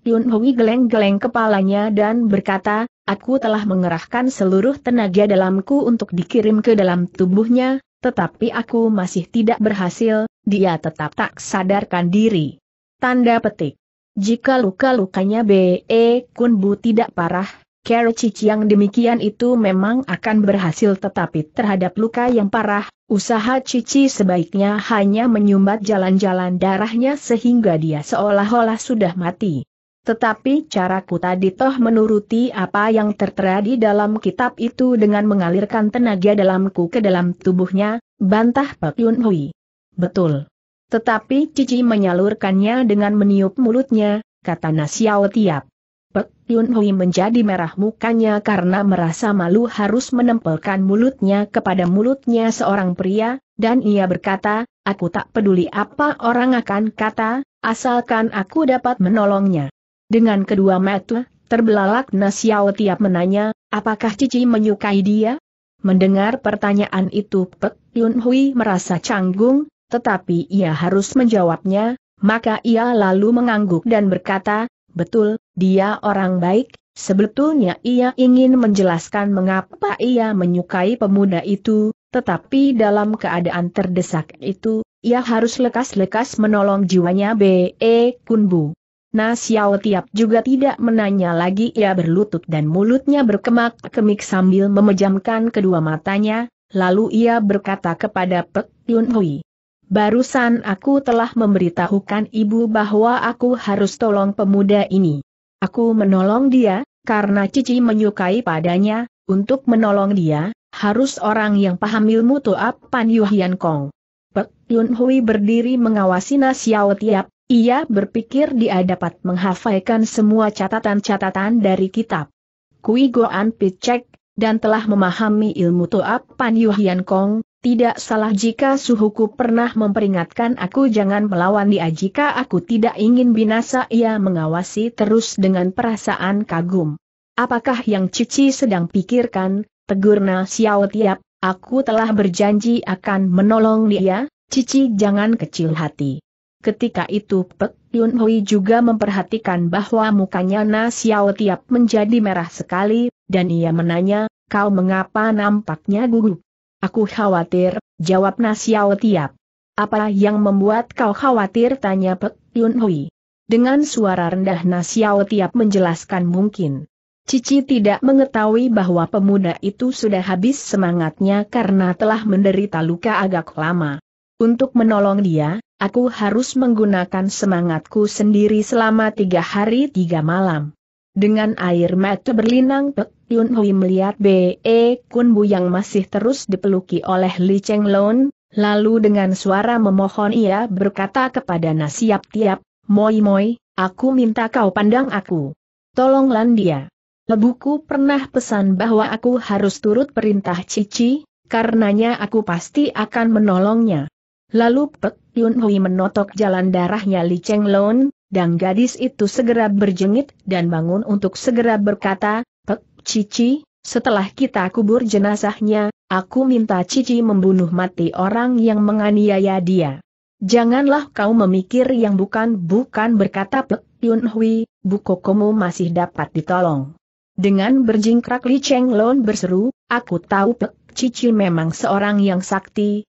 Yun Hui geleng-geleng kepalanya dan berkata, aku telah mengerahkan seluruh tenaga dalamku untuk dikirim ke dalam tubuhnya, tetapi aku masih tidak berhasil, dia tetap tak sadarkan diri. Tanda petik. Jika luka-lukanya B.E. kun bu tidak parah, Cici yang demikian itu memang akan berhasil tetapi terhadap luka yang parah, usaha Cici sebaiknya hanya menyumbat jalan-jalan darahnya sehingga dia seolah-olah sudah mati. Tetapi caraku tadi toh menuruti apa yang tertera di dalam kitab itu dengan mengalirkan tenaga dalamku ke dalam tubuhnya, bantah Pak Yun Hui. Betul. Tetapi Cici menyalurkannya dengan meniup mulutnya, kata Nasiao Tiap. Pak Yun Hui menjadi merah mukanya karena merasa malu harus menempelkan mulutnya kepada mulutnya seorang pria, dan ia berkata, aku tak peduli apa orang akan kata, asalkan aku dapat menolongnya. Dengan kedua mata, terbelalak Nasiao tiap menanya, apakah Cici menyukai dia? Mendengar pertanyaan itu Pek Yun Hui merasa canggung, tetapi ia harus menjawabnya, maka ia lalu mengangguk dan berkata, betul, dia orang baik, sebetulnya ia ingin menjelaskan mengapa ia menyukai pemuda itu, tetapi dalam keadaan terdesak itu, ia harus lekas-lekas menolong jiwanya B.E. Kunbu. Nah Xiao Tiap juga tidak menanya lagi ia berlutut dan mulutnya berkemak-kemik sambil memejamkan kedua matanya, lalu ia berkata kepada Pek Yun Hui. Barusan aku telah memberitahukan ibu bahwa aku harus tolong pemuda ini. Aku menolong dia, karena Cici menyukai padanya, untuk menolong dia, harus orang yang paham ilmu tuap Pan Yuhian Kong. Pek Yun Hui berdiri mengawasi Nasiao Tiap, ia berpikir dia dapat menghafalkan semua catatan-catatan dari kitab. Kui Goan Picek, dan telah memahami ilmu Toap Pan Yuhian Kong, tidak salah jika suhuku pernah memperingatkan aku jangan melawan dia jika aku tidak ingin binasa ia mengawasi terus dengan perasaan kagum. Apakah yang Cici sedang pikirkan, tegurna Xiao Tiap, aku telah berjanji akan menolong dia, Cici jangan kecil hati. Ketika itu Pek Yun Hui juga memperhatikan bahwa mukanya Na Xiao tiap menjadi merah sekali, dan ia menanya, kau mengapa nampaknya gugup? Aku khawatir, jawab Na Xiao tiap. Apa yang membuat kau khawatir tanya Pek Yun Hui. Dengan suara rendah Na Xiao tiap menjelaskan mungkin. Cici tidak mengetahui bahwa pemuda itu sudah habis semangatnya karena telah menderita luka agak lama. Untuk menolong dia, aku harus menggunakan semangatku sendiri selama tiga hari tiga malam. Dengan air mata berlinang Pek Yun Hui melihat B.E. Kun Bu yang masih terus dipeluki oleh Li Cheng Lon, lalu dengan suara memohon ia berkata kepada Nasiap Tiap, Moi Moi, aku minta kau pandang aku. Tolonglah dia. Lebuku pernah pesan bahwa aku harus turut perintah Cici, karenanya aku pasti akan menolongnya. Lalu Pek Yun Hui menotok jalan darahnya Li Cheng Lon, dan gadis itu segera berjengit dan bangun untuk segera berkata, Pek Cici, setelah kita kubur jenazahnya, aku minta Cici membunuh mati orang yang menganiaya dia. Janganlah kau memikir yang bukan-bukan berkata Pek Yun Hui, Bukokomu masih dapat ditolong. Dengan berjingkrak Li Cheng Lon berseru, aku tahu Pek Cici memang seorang yang sakti,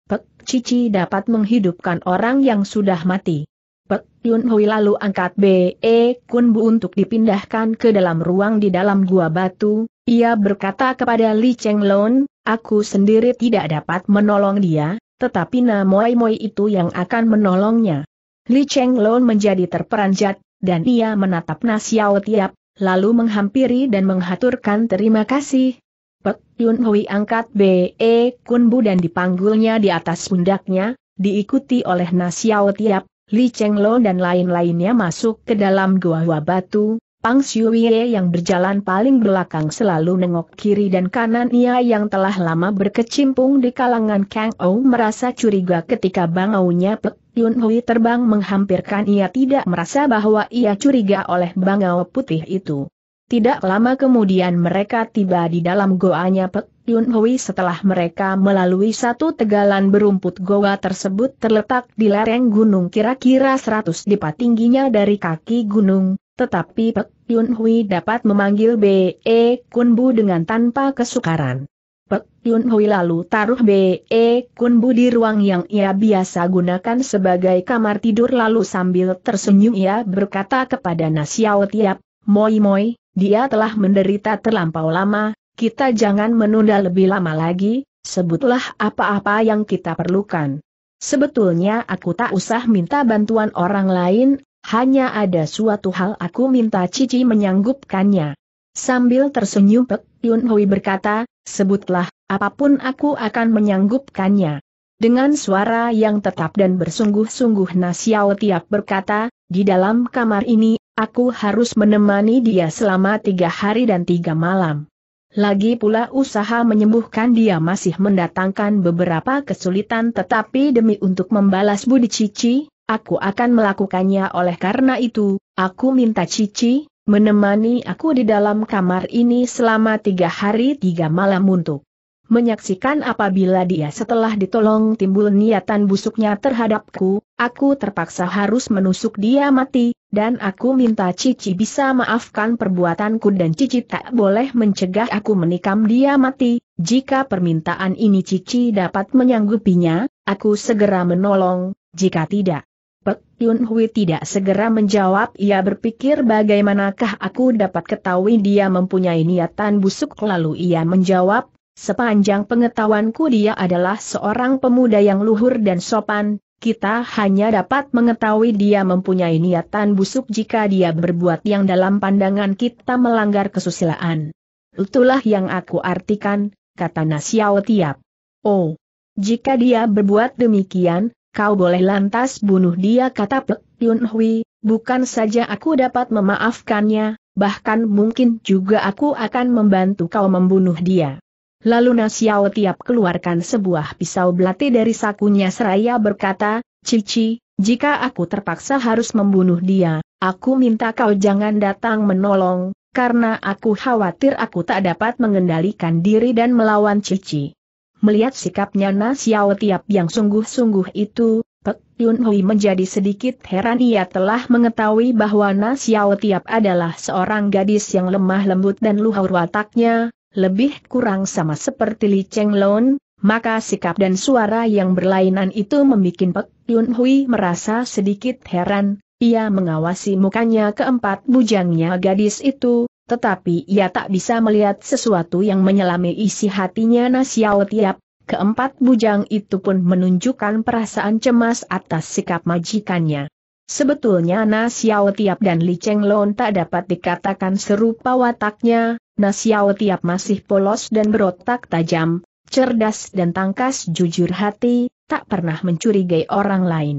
Cici dapat menghidupkan orang yang sudah mati. Pek Yun Hui lalu angkat B.E. Kun Bu untuk dipindahkan ke dalam ruang di dalam gua batu, ia berkata kepada Li Cheng Lon, aku sendiri tidak dapat menolong dia, tetapi Namoi Moi itu yang akan menolongnya. Li Cheng Lon menjadi terperanjat, dan ia menatap Xiao Tiap, lalu menghampiri dan menghaturkan terima kasih, Pek Yun Hui angkat B.E. Kunbu dan dipanggulnya di atas pundaknya, diikuti oleh Nasiao Tiap, Li Cheng Lo dan lain-lainnya masuk ke dalam gua gua batu, Pang Xiuye yang berjalan paling belakang selalu nengok kiri dan kanan ia yang telah lama berkecimpung di kalangan Kang Ou merasa curiga ketika bangaunya Pek Yun Hui terbang menghampirkan ia tidak merasa bahwa ia curiga oleh bangau putih itu. Tidak lama kemudian mereka tiba di dalam goanya Pek Yun Hui setelah mereka melalui satu tegalan berumput goa tersebut terletak di lereng gunung kira-kira 100 dipa tingginya dari kaki gunung, tetapi Pek Yun Hui dapat memanggil B.E. E Bu dengan tanpa kesukaran. Pek Yun Hui lalu taruh B.E. E Bu di ruang yang ia biasa gunakan sebagai kamar tidur lalu sambil tersenyum ia berkata kepada Nasiao Tiap, Moi Moi, dia telah menderita terlampau lama, kita jangan menunda lebih lama lagi, sebutlah apa-apa yang kita perlukan. Sebetulnya aku tak usah minta bantuan orang lain, hanya ada suatu hal aku minta Cici menyanggupkannya. Sambil tersenyum Pek Yun Hui berkata, sebutlah, apapun aku akan menyanggupkannya. Dengan suara yang tetap dan bersungguh-sungguh Nasiao Tiap berkata, di dalam kamar ini Aku harus menemani dia selama tiga hari dan tiga malam. Lagi pula usaha menyembuhkan dia masih mendatangkan beberapa kesulitan tetapi demi untuk membalas budi Cici, aku akan melakukannya oleh karena itu, aku minta Cici, menemani aku di dalam kamar ini selama tiga hari tiga malam untuk menyaksikan apabila dia setelah ditolong timbul niatan busuknya terhadapku, aku terpaksa harus menusuk dia mati, dan aku minta Cici bisa maafkan perbuatanku dan Cici tak boleh mencegah aku menikam dia mati, jika permintaan ini Cici dapat menyanggupinya, aku segera menolong, jika tidak. Pek Yun Hui tidak segera menjawab ia berpikir bagaimanakah aku dapat ketahui dia mempunyai niatan busuk lalu ia menjawab, Sepanjang pengetahuanku dia adalah seorang pemuda yang luhur dan sopan, kita hanya dapat mengetahui dia mempunyai niatan busuk jika dia berbuat yang dalam pandangan kita melanggar kesusilaan. Itulah yang aku artikan, kata Nasiao Tiap. Oh, jika dia berbuat demikian, kau boleh lantas bunuh dia kata Pek Yun Hui, bukan saja aku dapat memaafkannya, bahkan mungkin juga aku akan membantu kau membunuh dia. Lalu Nasiao Tiap keluarkan sebuah pisau belati dari sakunya seraya berkata, Cici, jika aku terpaksa harus membunuh dia, aku minta kau jangan datang menolong, karena aku khawatir aku tak dapat mengendalikan diri dan melawan Cici. Melihat sikapnya Nasiao Tiap yang sungguh-sungguh itu, Pek Yun Hui menjadi sedikit heran ia telah mengetahui bahwa Nasiao Tiap adalah seorang gadis yang lemah lembut dan luhur wataknya, lebih kurang sama seperti Li Cheng Lon, maka sikap dan suara yang berlainan itu membuat Pek Yun Hui merasa sedikit heran, ia mengawasi mukanya keempat bujangnya gadis itu, tetapi ia tak bisa melihat sesuatu yang menyelami isi hatinya Nasiao Tiap, keempat bujang itu pun menunjukkan perasaan cemas atas sikap majikannya. Sebetulnya Nasiao Tiap dan Li Cheng Lon tak dapat dikatakan serupa wataknya, Nasiao Tiap masih polos dan berotak tajam, cerdas dan tangkas jujur hati, tak pernah mencurigai orang lain.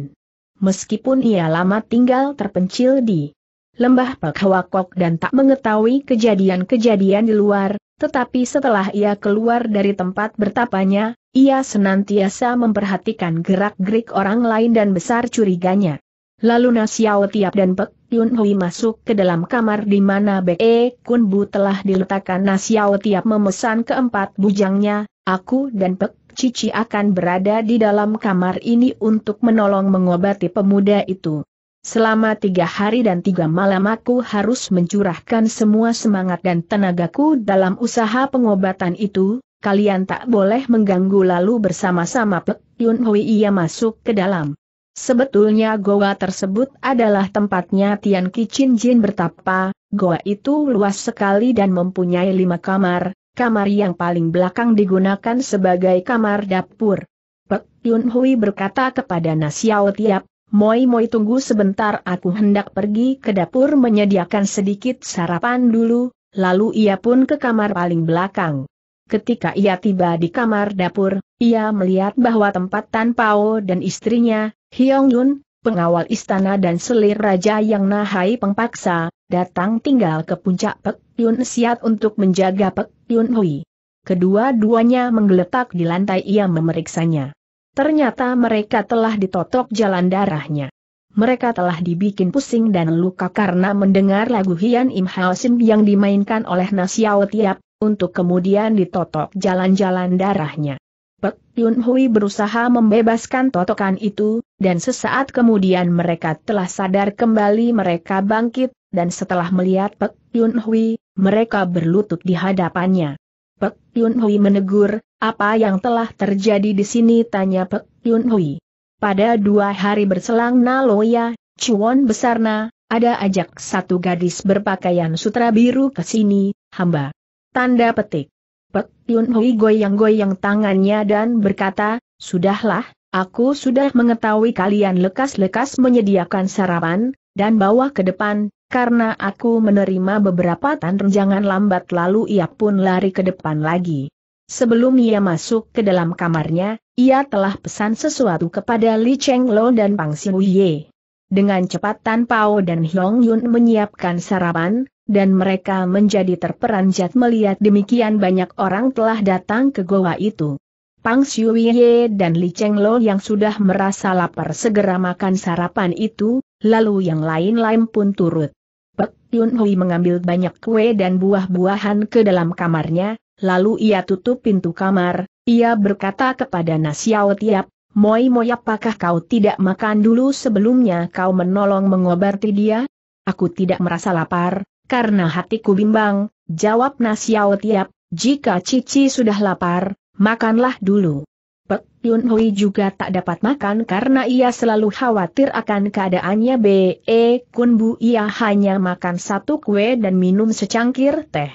Meskipun ia lama tinggal terpencil di lembah Pelkawakok dan tak mengetahui kejadian-kejadian di luar, tetapi setelah ia keluar dari tempat bertapanya, ia senantiasa memperhatikan gerak-gerik orang lain dan besar curiganya. Lalu Nasiao Tiap dan Pek Yun Hui masuk ke dalam kamar di mana Be Kun Bu telah diletakkan Nasiao Tiap memesan keempat bujangnya, aku dan Pek Cici akan berada di dalam kamar ini untuk menolong mengobati pemuda itu. Selama tiga hari dan tiga malam aku harus mencurahkan semua semangat dan tenagaku dalam usaha pengobatan itu, kalian tak boleh mengganggu lalu bersama-sama Pek Yun Hui ia masuk ke dalam Sebetulnya goa tersebut adalah tempatnya Tian Kicin Jin bertapa, goa itu luas sekali dan mempunyai lima kamar, kamar yang paling belakang digunakan sebagai kamar dapur. Pek Yun Hui berkata kepada Nasiao Tiap, Moi Moi tunggu sebentar aku hendak pergi ke dapur menyediakan sedikit sarapan dulu, lalu ia pun ke kamar paling belakang. Ketika ia tiba di kamar dapur, ia melihat bahwa tempat Tan Pao dan istrinya, Hyong Yun, pengawal istana dan selir raja yang nahai pengpaksa, datang tinggal ke puncak Pek Yun Siat untuk menjaga Pek Yun Hui. Kedua-duanya menggeletak di lantai ia memeriksanya. Ternyata mereka telah ditotok jalan darahnya. Mereka telah dibikin pusing dan luka karena mendengar lagu Hian Im Hao Sim yang dimainkan oleh Nasiao Tiap, untuk kemudian ditotok jalan-jalan darahnya. Pek Yun Hui berusaha membebaskan totokan itu, dan sesaat kemudian mereka telah sadar kembali mereka bangkit, dan setelah melihat Pek Yun Hui, mereka berlutut di hadapannya. Pek Yun Hui menegur, apa yang telah terjadi di sini tanya Pek Yun Hui. Pada dua hari berselang Naloya, Chuan Besarna, ada ajak satu gadis berpakaian sutra biru ke sini, hamba. Tanda petik. Pek Yun Hui goyang-goyang tangannya dan berkata, Sudahlah, Aku sudah mengetahui kalian lekas-lekas menyediakan sarapan, dan bawa ke depan, karena aku menerima beberapa tantangan lambat lalu ia pun lari ke depan lagi. Sebelum ia masuk ke dalam kamarnya, ia telah pesan sesuatu kepada Li Cheng Lo dan Pang Ye. Dengan cepat Tan Pao dan Hyong Yun menyiapkan sarapan, dan mereka menjadi terperanjat melihat demikian banyak orang telah datang ke goa itu. Pang Xiuye dan Li Cheng Lo yang sudah merasa lapar segera makan sarapan itu, lalu yang lain-lain pun turut. Pek Yun Hui mengambil banyak kue dan buah-buahan ke dalam kamarnya, lalu ia tutup pintu kamar, ia berkata kepada Nasiao Tiap, Moi Moi apakah kau tidak makan dulu sebelumnya kau menolong mengobati dia? Aku tidak merasa lapar, karena hatiku bimbang, jawab Nasiao Tiap, jika Cici sudah lapar, makanlah dulu. Pek Yun Hui juga tak dapat makan karena ia selalu khawatir akan keadaannya B.E. E, Kun Bu ia hanya makan satu kue dan minum secangkir teh.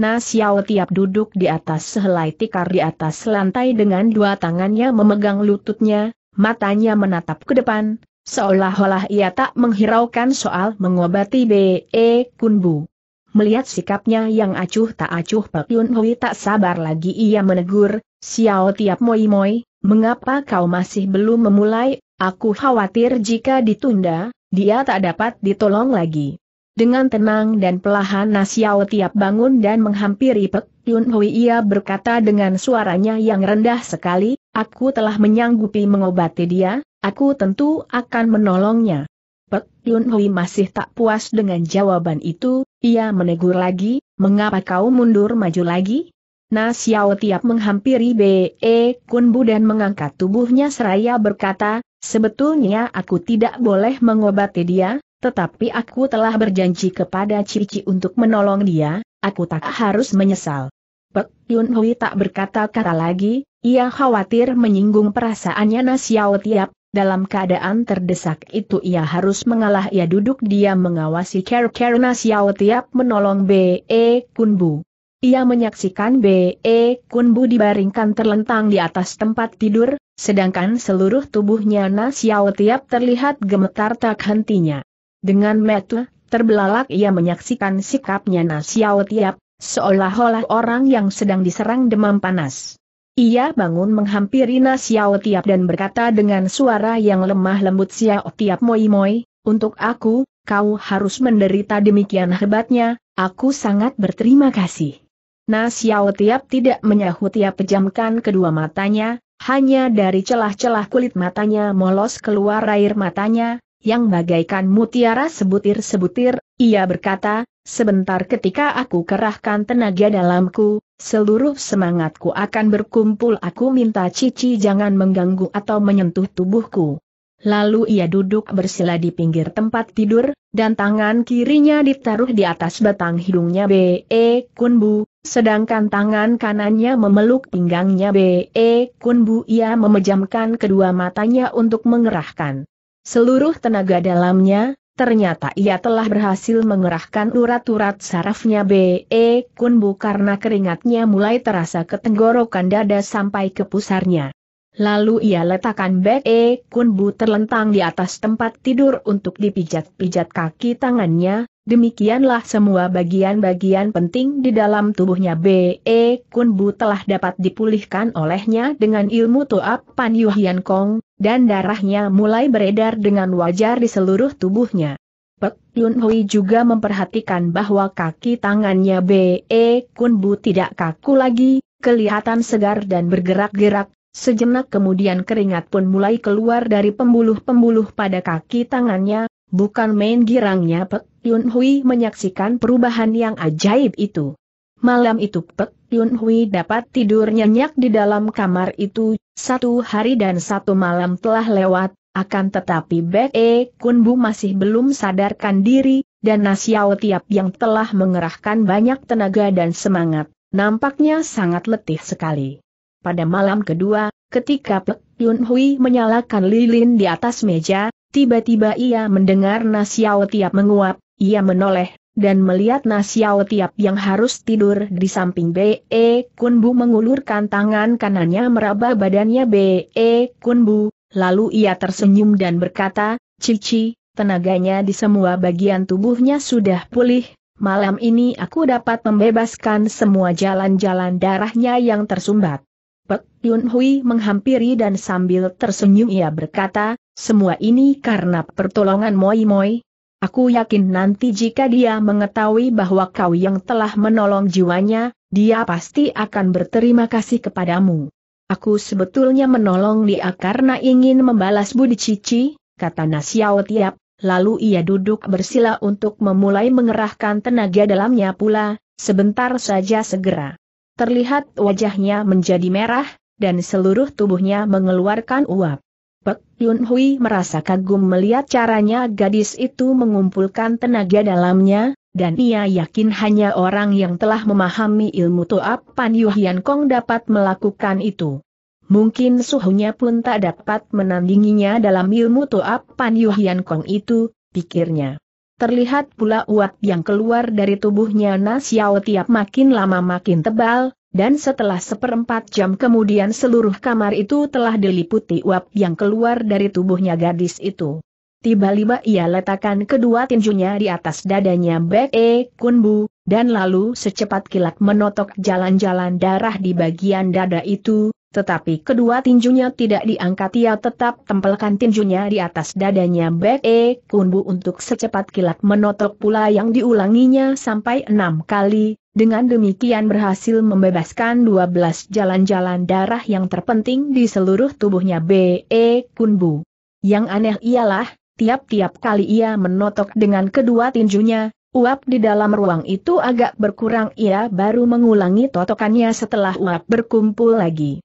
Na Xiao tiap duduk di atas sehelai tikar di atas lantai dengan dua tangannya memegang lututnya, matanya menatap ke depan, seolah-olah ia tak menghiraukan soal mengobati B.E. E, Kun Bu. Melihat sikapnya yang acuh tak acuh Pak Yun Hui tak sabar lagi ia menegur, Xiao tiap moi moi, mengapa kau masih belum memulai, aku khawatir jika ditunda, dia tak dapat ditolong lagi. Dengan tenang dan pelahan Xiao tiap bangun dan menghampiri Pak Yun Hui ia berkata dengan suaranya yang rendah sekali, aku telah menyanggupi mengobati dia, aku tentu akan menolongnya. Pek Yun Hui masih tak puas dengan jawaban itu, ia menegur lagi, mengapa kau mundur maju lagi? Na Xiao tiap menghampiri B.E. Kunbu dan mengangkat tubuhnya seraya berkata, sebetulnya aku tidak boleh mengobati dia, tetapi aku telah berjanji kepada Cici untuk menolong dia, aku tak harus menyesal. Pek Yun Hui tak berkata-kata lagi, ia khawatir menyinggung perasaannya Na Xiao tiap, dalam keadaan terdesak itu ia harus mengalah ia duduk dia mengawasi Ker karena Xiao tiap menolong B.E. Kunbu. Ia menyaksikan B.E. Kunbu dibaringkan terlentang di atas tempat tidur, sedangkan seluruh tubuhnya Na Xiao tiap terlihat gemetar tak hentinya. Dengan metu, terbelalak ia menyaksikan sikapnya Na Xiao tiap, seolah-olah orang yang sedang diserang demam panas. Ia bangun menghampiri Na Xiao Tiap dan berkata dengan suara yang lemah lembut Xiao Tiap Moi Moi, untuk aku, kau harus menderita demikian hebatnya, aku sangat berterima kasih. Na Xiao Tiap tidak menyahut ia pejamkan kedua matanya, hanya dari celah-celah kulit matanya molos keluar air matanya, yang bagaikan mutiara sebutir-sebutir, ia berkata, sebentar ketika aku kerahkan tenaga dalamku, Seluruh semangatku akan berkumpul aku minta Cici jangan mengganggu atau menyentuh tubuhku. Lalu ia duduk bersila di pinggir tempat tidur, dan tangan kirinya ditaruh di atas batang hidungnya B.E. E, Kunbu, sedangkan tangan kanannya memeluk pinggangnya B.E. E, Kunbu ia memejamkan kedua matanya untuk mengerahkan seluruh tenaga dalamnya, Ternyata ia telah berhasil mengerahkan urat-urat sarafnya B.E. Kunbu karena keringatnya mulai terasa ke tenggorokan dada sampai ke pusarnya. Lalu ia letakkan B.E. Kunbu terlentang di atas tempat tidur untuk dipijat-pijat kaki tangannya, demikianlah semua bagian-bagian penting di dalam tubuhnya B.E. Kunbu telah dapat dipulihkan olehnya dengan ilmu Toap Pan Yuhian Kong, dan darahnya mulai beredar dengan wajar di seluruh tubuhnya. Pek Yun Hui juga memperhatikan bahwa kaki tangannya B.E. Kun Bu tidak kaku lagi, kelihatan segar dan bergerak-gerak, sejenak kemudian keringat pun mulai keluar dari pembuluh-pembuluh pada kaki tangannya, bukan main girangnya Pek Yun Hui menyaksikan perubahan yang ajaib itu. Malam itu Pek Yun Hui dapat tidur nyenyak di dalam kamar itu, satu hari dan satu malam telah lewat, akan tetapi Bek E Kun Bu masih belum sadarkan diri, dan Nasiao Tiap yang telah mengerahkan banyak tenaga dan semangat, nampaknya sangat letih sekali. Pada malam kedua, ketika Pek Yun Hui menyalakan lilin di atas meja, tiba-tiba ia mendengar Nasiao Tiap menguap, ia menoleh dan melihat Nasiao Tiap yang harus tidur di samping B.E. E Kunbu mengulurkan tangan kanannya meraba badannya B.E. E Kunbu, lalu ia tersenyum dan berkata, Cici, tenaganya di semua bagian tubuhnya sudah pulih, malam ini aku dapat membebaskan semua jalan-jalan darahnya yang tersumbat. Pek Yun Hui menghampiri dan sambil tersenyum ia berkata, semua ini karena pertolongan Moi Moi, Aku yakin nanti jika dia mengetahui bahwa kau yang telah menolong jiwanya, dia pasti akan berterima kasih kepadamu. Aku sebetulnya menolong dia karena ingin membalas budi cici, kata Nasiao Tiap, lalu ia duduk bersila untuk memulai mengerahkan tenaga dalamnya pula, sebentar saja segera. Terlihat wajahnya menjadi merah, dan seluruh tubuhnya mengeluarkan uap. Pek Yun Hui merasa kagum melihat caranya gadis itu mengumpulkan tenaga dalamnya, dan ia yakin hanya orang yang telah memahami ilmu Toap Pan Yuhian Kong dapat melakukan itu. Mungkin suhunya pun tak dapat menandinginya dalam ilmu Toap Pan Yuhian Kong itu, pikirnya. Terlihat pula uap yang keluar dari tubuhnya Nasiao tiap makin lama makin tebal, dan setelah seperempat jam kemudian seluruh kamar itu telah diliputi uap yang keluar dari tubuhnya gadis itu. Tiba-tiba ia letakkan kedua tinjunya di atas dadanya Bek E Kunbu, dan lalu secepat kilat menotok jalan-jalan darah di bagian dada itu, tetapi kedua tinjunya tidak diangkat ia tetap tempelkan tinjunya di atas dadanya Bek E eh, Kunbu untuk secepat kilat menotok pula yang diulanginya sampai enam kali, dengan demikian berhasil membebaskan 12 jalan-jalan darah yang terpenting di seluruh tubuhnya Be eh, Kunbu. Yang aneh ialah, tiap-tiap kali ia menotok dengan kedua tinjunya, uap di dalam ruang itu agak berkurang ia baru mengulangi totokannya setelah uap berkumpul lagi.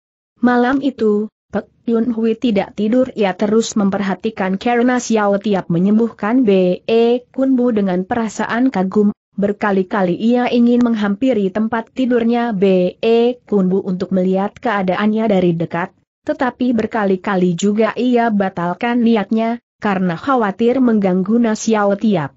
Malam itu, Pek Yun Hui tidak tidur ia terus memperhatikan karena Xiao tiap menyembuhkan B.E. E Kunbu dengan perasaan kagum, berkali-kali ia ingin menghampiri tempat tidurnya B.E. E Kunbu untuk melihat keadaannya dari dekat, tetapi berkali-kali juga ia batalkan niatnya, karena khawatir mengganggu Nasiao tiap.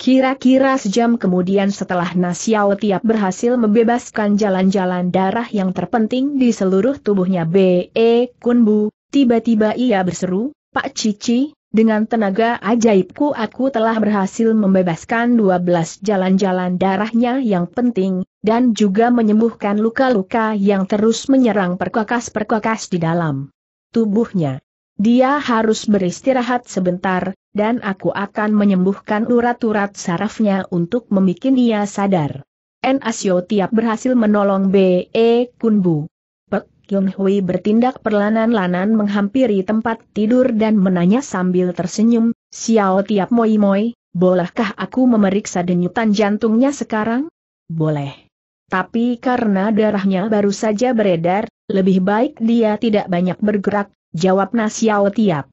Kira-kira sejam kemudian setelah Nasiao Tiap berhasil membebaskan jalan-jalan darah yang terpenting di seluruh tubuhnya B.E. Kunbu, tiba-tiba ia berseru, Pak Cici, dengan tenaga ajaibku aku telah berhasil membebaskan 12 jalan-jalan darahnya yang penting, dan juga menyembuhkan luka-luka yang terus menyerang perkakas-perkakas di dalam tubuhnya. Dia harus beristirahat sebentar, dan aku akan menyembuhkan urat-urat sarafnya untuk membuat dia sadar. N. Asyo tiap berhasil menolong B. E. Kunbu. Pek Yong Hui bertindak perlanan-lanan menghampiri tempat tidur dan menanya sambil tersenyum, Xiao tiap moi moi, bolehkah aku memeriksa denyutan jantungnya sekarang? Boleh. Tapi karena darahnya baru saja beredar, lebih baik dia tidak banyak bergerak, Jawab Nasiao Tiap.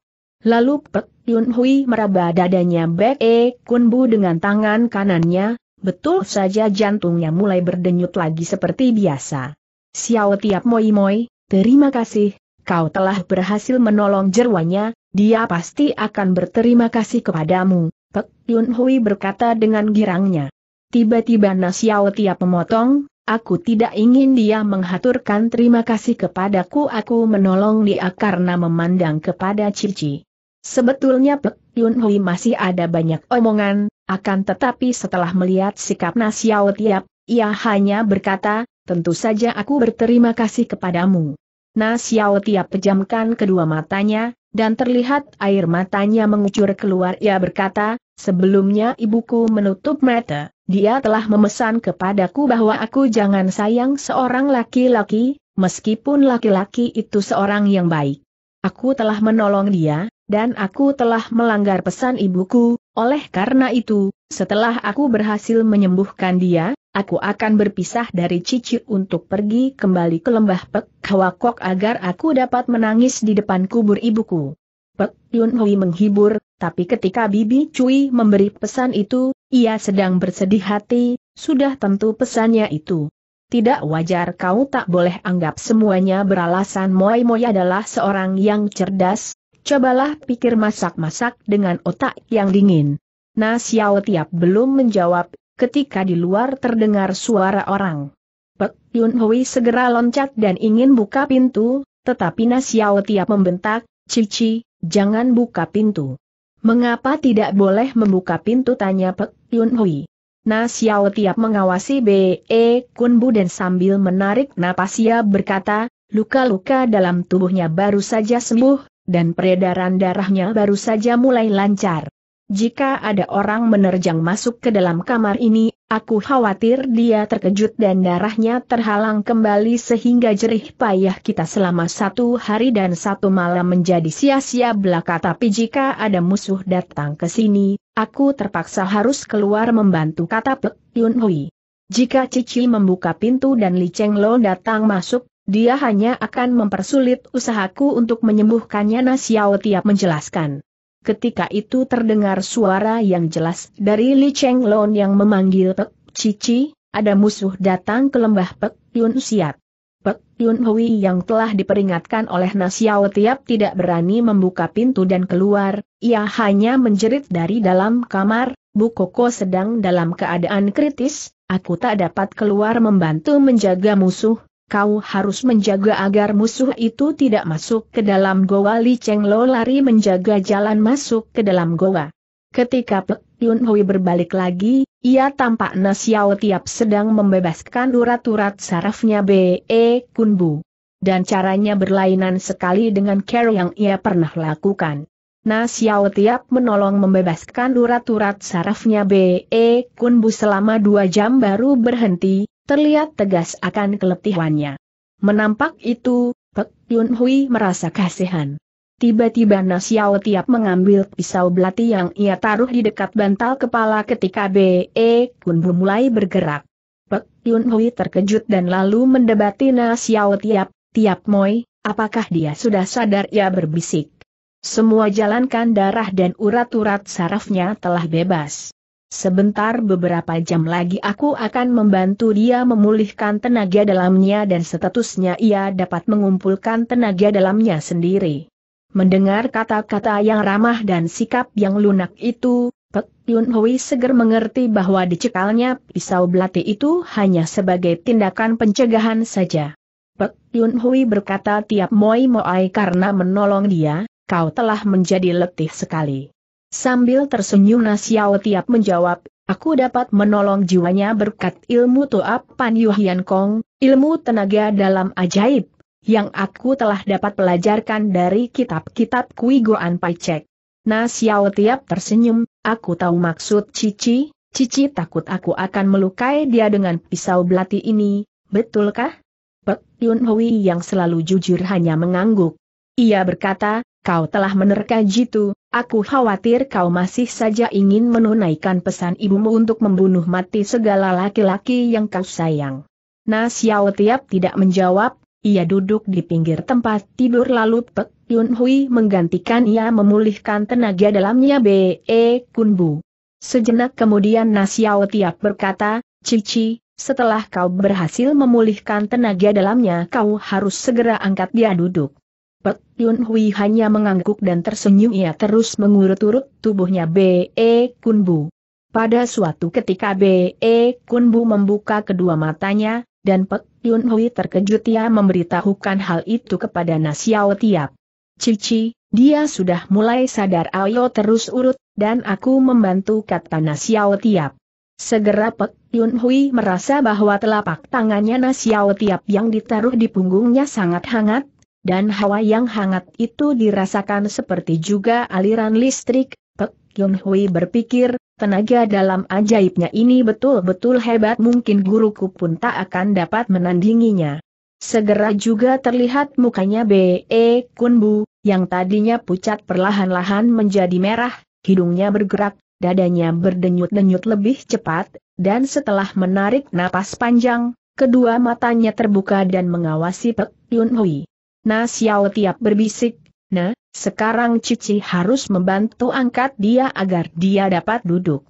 Lalu Pek Yun Hui meraba dadanya Bek E Kun Bu dengan tangan kanannya, betul saja jantungnya mulai berdenyut lagi seperti biasa. Xiao Tiap Moi Moi, terima kasih, kau telah berhasil menolong jerwanya, dia pasti akan berterima kasih kepadamu, Pek Yun Hui berkata dengan girangnya. Tiba-tiba Nasiao Tiap memotong, Aku tidak ingin dia menghaturkan terima kasih kepadaku aku menolong dia karena memandang kepada Cici. Sebetulnya Pek Yun Hui masih ada banyak omongan, akan tetapi setelah melihat sikap Nasiao Tiap, ia hanya berkata, tentu saja aku berterima kasih kepadamu. Nasiao Tiap pejamkan kedua matanya, dan terlihat air matanya mengucur keluar ia berkata, sebelumnya ibuku menutup mata. Dia telah memesan kepadaku bahwa aku jangan sayang seorang laki-laki, meskipun laki-laki itu seorang yang baik. Aku telah menolong dia, dan aku telah melanggar pesan ibuku, oleh karena itu, setelah aku berhasil menyembuhkan dia, aku akan berpisah dari Cici untuk pergi kembali ke lembah Pek Kawakok agar aku dapat menangis di depan kubur ibuku. Pek Yun Hui menghibur, tapi ketika Bibi Cui memberi pesan itu, ia sedang bersedih hati, sudah tentu pesannya itu. Tidak wajar kau tak boleh anggap semuanya beralasan Moi Moi adalah seorang yang cerdas, cobalah pikir masak-masak dengan otak yang dingin. Nah Xiao Tiap belum menjawab, ketika di luar terdengar suara orang. Pek Yun Hui segera loncat dan ingin buka pintu, tetapi Nah Xiao Tiap membentak, Cici, jangan buka pintu. Mengapa tidak boleh membuka pintu tanya Pek Yun Hui. Na Xiao tiap mengawasi B.E. Kun Bu dan sambil menarik napas ia berkata, luka-luka dalam tubuhnya baru saja sembuh, dan peredaran darahnya baru saja mulai lancar. Jika ada orang menerjang masuk ke dalam kamar ini, Aku khawatir dia terkejut dan darahnya terhalang kembali sehingga jerih payah kita selama satu hari dan satu malam menjadi sia-sia belaka tapi jika ada musuh datang ke sini, aku terpaksa harus keluar membantu kata Pek Yun Hui. Jika Cici membuka pintu dan Li Cheng Lo datang masuk, dia hanya akan mempersulit usahaku untuk menyembuhkannya Nasiao tiap menjelaskan ketika itu terdengar suara yang jelas dari Li Cheng Lon yang memanggil Pek Cici, ada musuh datang ke lembah Pek Yun Siat. Pek Yun Hui yang telah diperingatkan oleh Nasiao Tiap tidak berani membuka pintu dan keluar, ia hanya menjerit dari dalam kamar, Bu Koko sedang dalam keadaan kritis, aku tak dapat keluar membantu menjaga musuh, kau harus menjaga agar musuh itu tidak masuk ke dalam goa Li Cheng Lo lari menjaga jalan masuk ke dalam goa. Ketika Pek Yun Hui berbalik lagi, ia tampak Nasiao tiap sedang membebaskan urat-urat sarafnya B.E. E Kunbu. Dan caranya berlainan sekali dengan care yang ia pernah lakukan. Nasiao tiap menolong membebaskan urat-urat sarafnya B.E. E Kunbu selama dua jam baru berhenti, terlihat tegas akan keletihannya. Menampak itu, Pek Yun Hui merasa kasihan. Tiba-tiba Nasiao Tiap mengambil pisau belati yang ia taruh di dekat bantal kepala ketika B.E. Kun Bu mulai bergerak. Pek Yun Hui terkejut dan lalu mendebati Nasiao Tiap, Tiap Moi, apakah dia sudah sadar ia berbisik. Semua jalankan darah dan urat-urat sarafnya telah bebas. Sebentar beberapa jam lagi aku akan membantu dia memulihkan tenaga dalamnya dan statusnya ia dapat mengumpulkan tenaga dalamnya sendiri. Mendengar kata-kata yang ramah dan sikap yang lunak itu, Pek Yun Hui seger mengerti bahwa dicekalnya pisau belati itu hanya sebagai tindakan pencegahan saja. Pek Yun Hui berkata tiap moi moai karena menolong dia, kau telah menjadi letih sekali. Sambil tersenyum Nasiao Tiap menjawab, aku dapat menolong jiwanya berkat ilmu tuap Pan Yuhian Kong, ilmu tenaga dalam ajaib, yang aku telah dapat pelajarkan dari kitab-kitab Kui Goan Pai Cek. Nasiao Tiap tersenyum, aku tahu maksud Cici, Cici takut aku akan melukai dia dengan pisau belati ini, betulkah? Pek Yun Hui yang selalu jujur hanya mengangguk. Ia berkata, kau telah menerka jitu, Aku khawatir kau masih saja ingin menunaikan pesan ibumu untuk membunuh mati segala laki-laki yang kau sayang. Nah Xiao Tiap tidak menjawab, ia duduk di pinggir tempat tidur lalu Pek Yun Hui menggantikan ia memulihkan tenaga dalamnya B.E. Kunbu. Sejenak kemudian Xiao Tiap berkata, Cici, setelah kau berhasil memulihkan tenaga dalamnya kau harus segera angkat dia duduk. Pek Yun Hui hanya mengangguk dan tersenyum ia terus mengurut-urut tubuhnya B.E. E Kunbu. Pada suatu ketika B.E. E Kunbu membuka kedua matanya, dan Pek Yun Hui terkejut ia memberitahukan hal itu kepada Nasiao Tiap. Cici, dia sudah mulai sadar ayo terus urut, dan aku membantu kata Nasiao Tiap. Segera Pek Yun Hui merasa bahwa telapak tangannya Nasiao Tiap yang ditaruh di punggungnya sangat hangat, dan hawa yang hangat itu dirasakan seperti juga aliran listrik, Pek Yun Hui berpikir, tenaga dalam ajaibnya ini betul-betul hebat mungkin guruku pun tak akan dapat menandinginya. Segera juga terlihat mukanya B.E. Kunbu, yang tadinya pucat perlahan-lahan menjadi merah, hidungnya bergerak, dadanya berdenyut-denyut lebih cepat, dan setelah menarik napas panjang, kedua matanya terbuka dan mengawasi Pek Yun Hui. Nah Xiao Tiap berbisik, nah, sekarang Cici harus membantu angkat dia agar dia dapat duduk.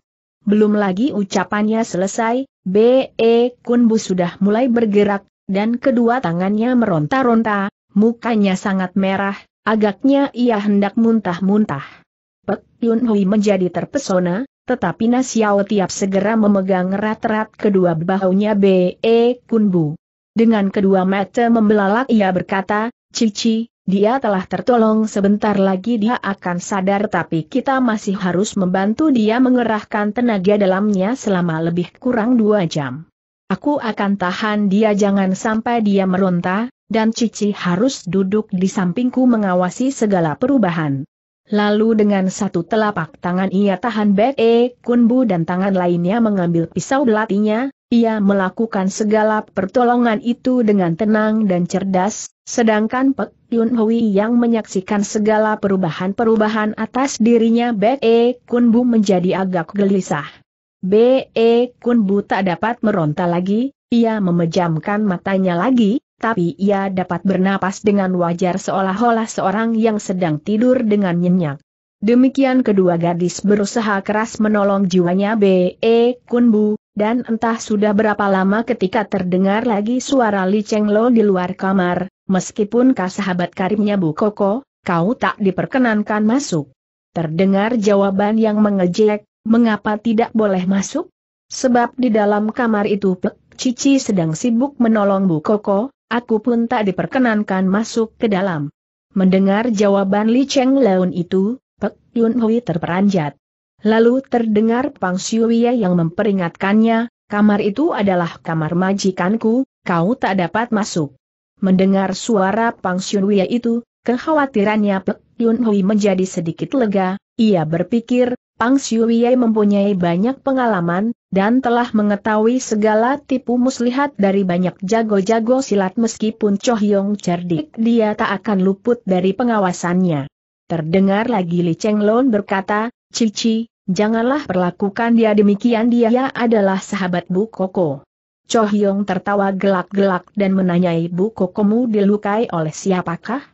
Belum lagi ucapannya selesai, B.E. Kunbu sudah mulai bergerak, dan kedua tangannya meronta-ronta, mukanya sangat merah, agaknya ia hendak muntah-muntah. Pek Yun Hui menjadi terpesona, tetapi Nasiao tiap segera memegang erat-erat kedua bahunya B.E. Kunbu. Dengan kedua mata membelalak ia berkata, Cici, dia telah tertolong sebentar lagi dia akan sadar tapi kita masih harus membantu dia mengerahkan tenaga dalamnya selama lebih kurang dua jam. Aku akan tahan dia jangan sampai dia meronta, dan Cici harus duduk di sampingku mengawasi segala perubahan. Lalu dengan satu telapak tangan ia tahan Bek E Kunbu dan tangan lainnya mengambil pisau belatinya, ia melakukan segala pertolongan itu dengan tenang dan cerdas, sedangkan Pek Yun Hui yang menyaksikan segala perubahan-perubahan atas dirinya Be Kun Bu menjadi agak gelisah. Be Kun Bu tak dapat meronta lagi, ia memejamkan matanya lagi, tapi ia dapat bernapas dengan wajar seolah-olah seorang yang sedang tidur dengan nyenyak. Demikian kedua gadis berusaha keras menolong jiwanya B.E. Kunbu, dan entah sudah berapa lama ketika terdengar lagi suara Li Cheng Lo di luar kamar, meskipun kah sahabat karibnya Bu Koko, kau tak diperkenankan masuk. Terdengar jawaban yang mengejek, mengapa tidak boleh masuk? Sebab di dalam kamar itu Pek Cici sedang sibuk menolong Bu Koko, aku pun tak diperkenankan masuk ke dalam. Mendengar jawaban Li Cheng Leon itu, Pek Yun Hui terperanjat. Lalu terdengar Pang Siuye yang memperingatkannya, kamar itu adalah kamar majikanku, kau tak dapat masuk. Mendengar suara Pang Siuye itu, kekhawatirannya Pek Yun menjadi sedikit lega, ia berpikir, Pang Siuye mempunyai banyak pengalaman, dan telah mengetahui segala tipu muslihat dari banyak jago-jago silat meskipun Cho Yong cerdik dia tak akan luput dari pengawasannya. Terdengar lagi Li Cheng Lon berkata, Cici, janganlah perlakukan dia demikian dia adalah sahabat Bu Koko. Cho Hyong tertawa gelak-gelak dan menanyai Bu Kokomu dilukai oleh siapakah?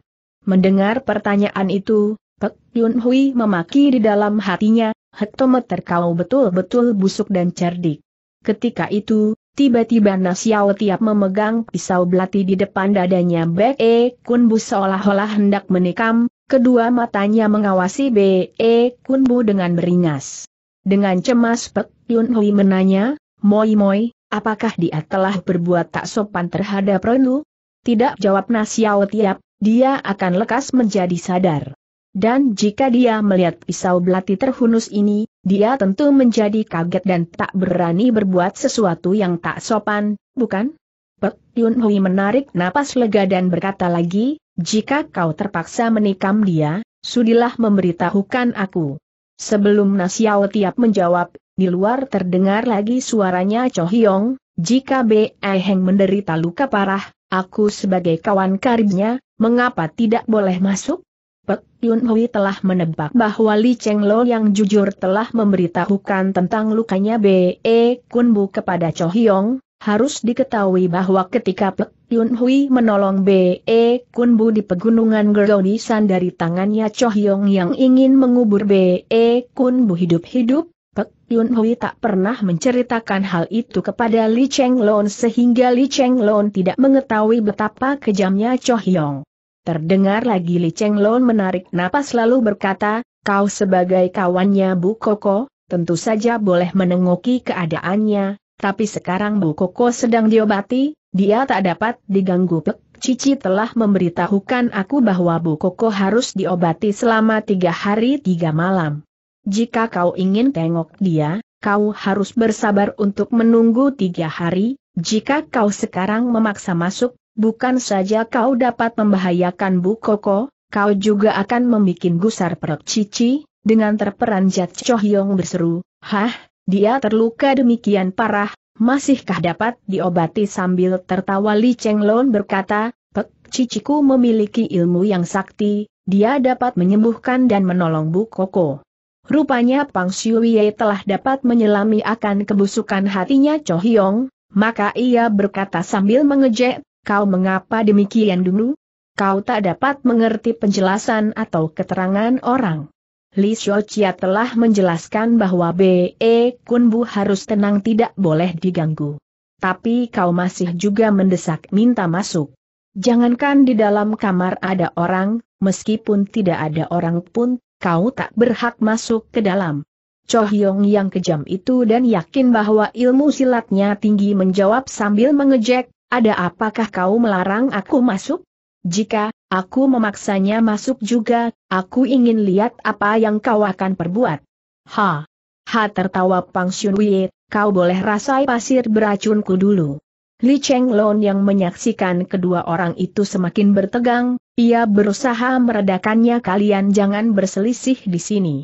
Mendengar pertanyaan itu, Pek Yun Hui memaki di dalam hatinya, hektometer kau betul-betul busuk dan cerdik. Ketika itu, tiba-tiba Nasiao tiap memegang pisau belati di depan dadanya Bek E Kun Bu seolah-olah hendak menikam, Kedua matanya mengawasi B.E. Kunbu dengan beringas. Dengan cemas Pek Yun Hui menanya, Moi Moi, apakah dia telah berbuat tak sopan terhadap Renu? Tidak jawab Nasiao Tiap, dia akan lekas menjadi sadar. Dan jika dia melihat pisau belati terhunus ini, dia tentu menjadi kaget dan tak berani berbuat sesuatu yang tak sopan, bukan? Pek Yun Hui menarik napas lega dan berkata lagi, jika kau terpaksa menikam dia, sudilah memberitahukan aku. Sebelum Nasiao Tiap menjawab, di luar terdengar lagi suaranya Cho Hyong, jika Beiheng Heng menderita luka parah, aku sebagai kawan karibnya, mengapa tidak boleh masuk? Pek Yun Hui telah menebak bahwa Li Cheng Lo yang jujur telah memberitahukan tentang lukanya B.E. E Kunbu kepada Cho Hyong, harus diketahui bahwa ketika Pek Yun Hui menolong B.E. E Kun Bu di pegunungan Geronisan dari tangannya Cho Hyong yang ingin mengubur B.E. E Kun Bu hidup-hidup, Pek Yun Hui tak pernah menceritakan hal itu kepada Li Cheng Lon sehingga Li Cheng Lon tidak mengetahui betapa kejamnya Cho Hyong. Terdengar lagi Li Cheng Lon menarik napas lalu berkata, kau sebagai kawannya Bu Koko, tentu saja boleh menengoki keadaannya, tapi sekarang Bu Koko sedang diobati, dia tak dapat diganggu Pek Cici telah memberitahukan aku bahwa Bu Koko harus diobati selama tiga hari tiga malam. Jika kau ingin tengok dia, kau harus bersabar untuk menunggu tiga hari, jika kau sekarang memaksa masuk, bukan saja kau dapat membahayakan Bu Koko, kau juga akan membuat gusar perut Cici, dengan terperanjat Cohyong berseru, Hah, dia terluka demikian parah, masihkah dapat diobati sambil tertawa Li Cheng Lon berkata, Pek, ciciku memiliki ilmu yang sakti, dia dapat menyembuhkan dan menolong Bu Koko. Rupanya Pang Siuye telah dapat menyelami akan kebusukan hatinya Cho Hyong, maka ia berkata sambil mengejek, kau mengapa demikian dulu? Kau tak dapat mengerti penjelasan atau keterangan orang. Li Xiaochia telah menjelaskan bahwa B.E. Kunbu harus tenang tidak boleh diganggu. Tapi kau masih juga mendesak minta masuk. Jangankan di dalam kamar ada orang, meskipun tidak ada orang pun, kau tak berhak masuk ke dalam. Cho Hyong yang kejam itu dan yakin bahwa ilmu silatnya tinggi menjawab sambil mengejek, ada apakah kau melarang aku masuk? Jika, Aku memaksanya masuk juga, aku ingin lihat apa yang kau akan perbuat. Ha! Ha tertawa Pang Xun Wei, kau boleh rasai pasir beracunku dulu. Li Cheng Lon yang menyaksikan kedua orang itu semakin bertegang, ia berusaha meredakannya kalian jangan berselisih di sini.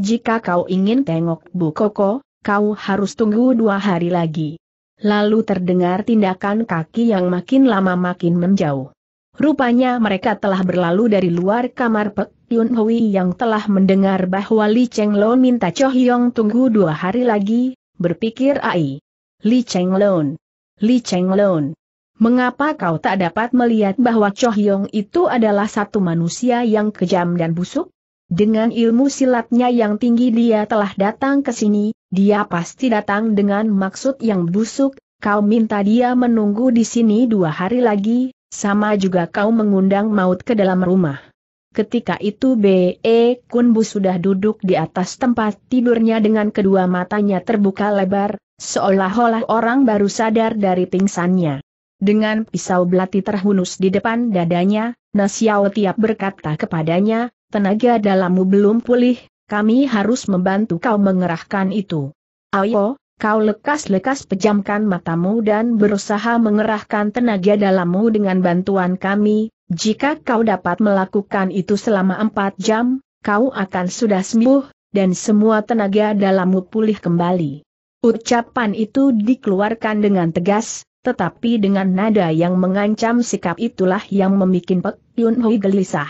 Jika kau ingin tengok Bu Koko, kau harus tunggu dua hari lagi. Lalu terdengar tindakan kaki yang makin lama makin menjauh. Rupanya mereka telah berlalu dari luar kamar Pek Yun Hui yang telah mendengar bahwa Li Cheng Lon minta Cho Hyong tunggu dua hari lagi, berpikir Ai. Li Cheng Lon. Li Cheng Lon. Mengapa kau tak dapat melihat bahwa Cho Hyong itu adalah satu manusia yang kejam dan busuk? Dengan ilmu silatnya yang tinggi dia telah datang ke sini, dia pasti datang dengan maksud yang busuk, kau minta dia menunggu di sini dua hari lagi, sama juga kau mengundang maut ke dalam rumah. Ketika itu B.E. Kunbu sudah duduk di atas tempat tidurnya dengan kedua matanya terbuka lebar, seolah-olah orang baru sadar dari pingsannya. Dengan pisau belati terhunus di depan dadanya, Nasiao Tiap berkata kepadanya, tenaga dalammu belum pulih, kami harus membantu kau mengerahkan itu. Ayo, kau lekas-lekas pejamkan matamu dan berusaha mengerahkan tenaga dalammu dengan bantuan kami, jika kau dapat melakukan itu selama empat jam, kau akan sudah sembuh, dan semua tenaga dalammu pulih kembali. Ucapan itu dikeluarkan dengan tegas, tetapi dengan nada yang mengancam sikap itulah yang membuat Pek Yun Hui gelisah.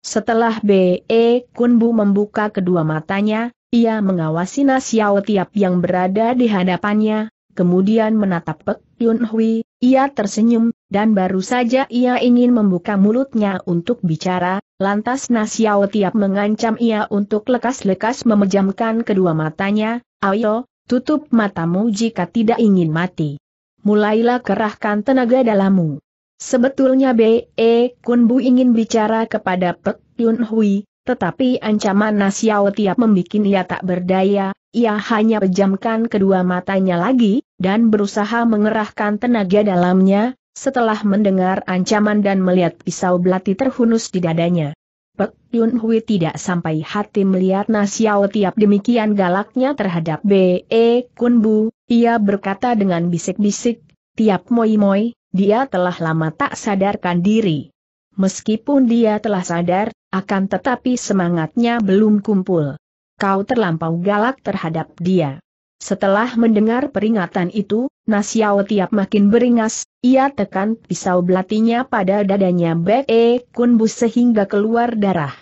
Setelah B.E. Kunbu membuka kedua matanya, ia mengawasi Nasiao Tiap yang berada di hadapannya, kemudian menatap Pek Yun Hui, ia tersenyum, dan baru saja ia ingin membuka mulutnya untuk bicara, lantas Nasiao Tiap mengancam ia untuk lekas-lekas memejamkan kedua matanya, ayo, tutup matamu jika tidak ingin mati. Mulailah kerahkan tenaga dalammu. Sebetulnya B.E. Kun Bu ingin bicara kepada Pek Yun Hui, tetapi ancaman Nasiao tiap membuat ia tak berdaya, ia hanya pejamkan kedua matanya lagi, dan berusaha mengerahkan tenaga dalamnya, setelah mendengar ancaman dan melihat pisau belati terhunus di dadanya. Pek Yun Hui tidak sampai hati melihat Nasiao tiap demikian galaknya terhadap B.E. E Kun Bu, ia berkata dengan bisik-bisik, tiap moi-moi, dia telah lama tak sadarkan diri. Meskipun dia telah sadar, akan tetapi semangatnya belum kumpul. Kau terlampau galak terhadap dia. Setelah mendengar peringatan itu, Nasiao tiap makin beringas, ia tekan pisau belatinya pada dadanya Be Kunbus sehingga keluar darah.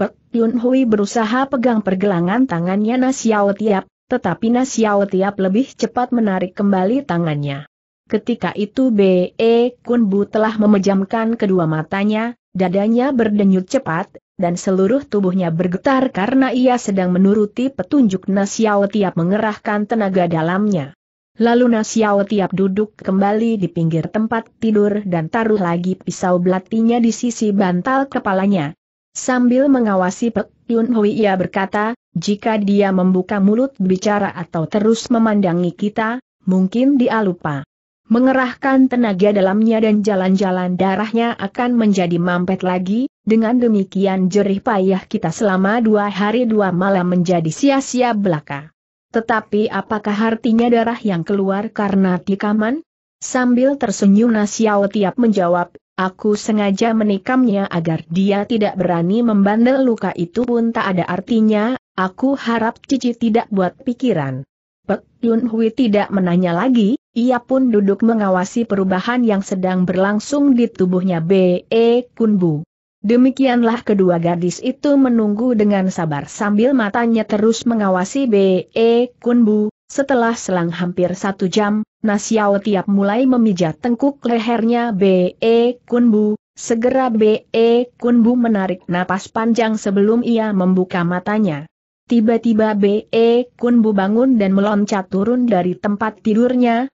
Pek Yun Hui berusaha pegang pergelangan tangannya Nasiao tiap, tetapi Nasiao tiap lebih cepat menarik kembali tangannya. Ketika itu B.E. E Kunbu telah memejamkan kedua matanya, Dadanya berdenyut cepat, dan seluruh tubuhnya bergetar karena ia sedang menuruti petunjuk Nasiao Tiap mengerahkan tenaga dalamnya. Lalu Nasiao Tiap duduk kembali di pinggir tempat tidur dan taruh lagi pisau belatinya di sisi bantal kepalanya. Sambil mengawasi Pek Yun Hui ia berkata, jika dia membuka mulut bicara atau terus memandangi kita, mungkin dia lupa mengerahkan tenaga dalamnya dan jalan-jalan darahnya akan menjadi mampet lagi, dengan demikian jerih payah kita selama dua hari dua malam menjadi sia-sia belaka. Tetapi apakah artinya darah yang keluar karena tikaman? Sambil tersenyum Nasiao Tiap menjawab, aku sengaja menikamnya agar dia tidak berani membandel luka itu pun tak ada artinya, aku harap Cici tidak buat pikiran. Pek Yun Hui tidak menanya lagi, ia pun duduk mengawasi perubahan yang sedang berlangsung di tubuhnya B.E. Kunbu. Demikianlah kedua gadis itu menunggu dengan sabar sambil matanya terus mengawasi B.E. Kunbu. Setelah selang hampir satu jam, Nasiao Tiap mulai memijat tengkuk lehernya B.E. Kunbu. Segera B.E. Kunbu menarik napas panjang sebelum ia membuka matanya. Tiba-tiba B.E. Kunbu bangun dan meloncat turun dari tempat tidurnya,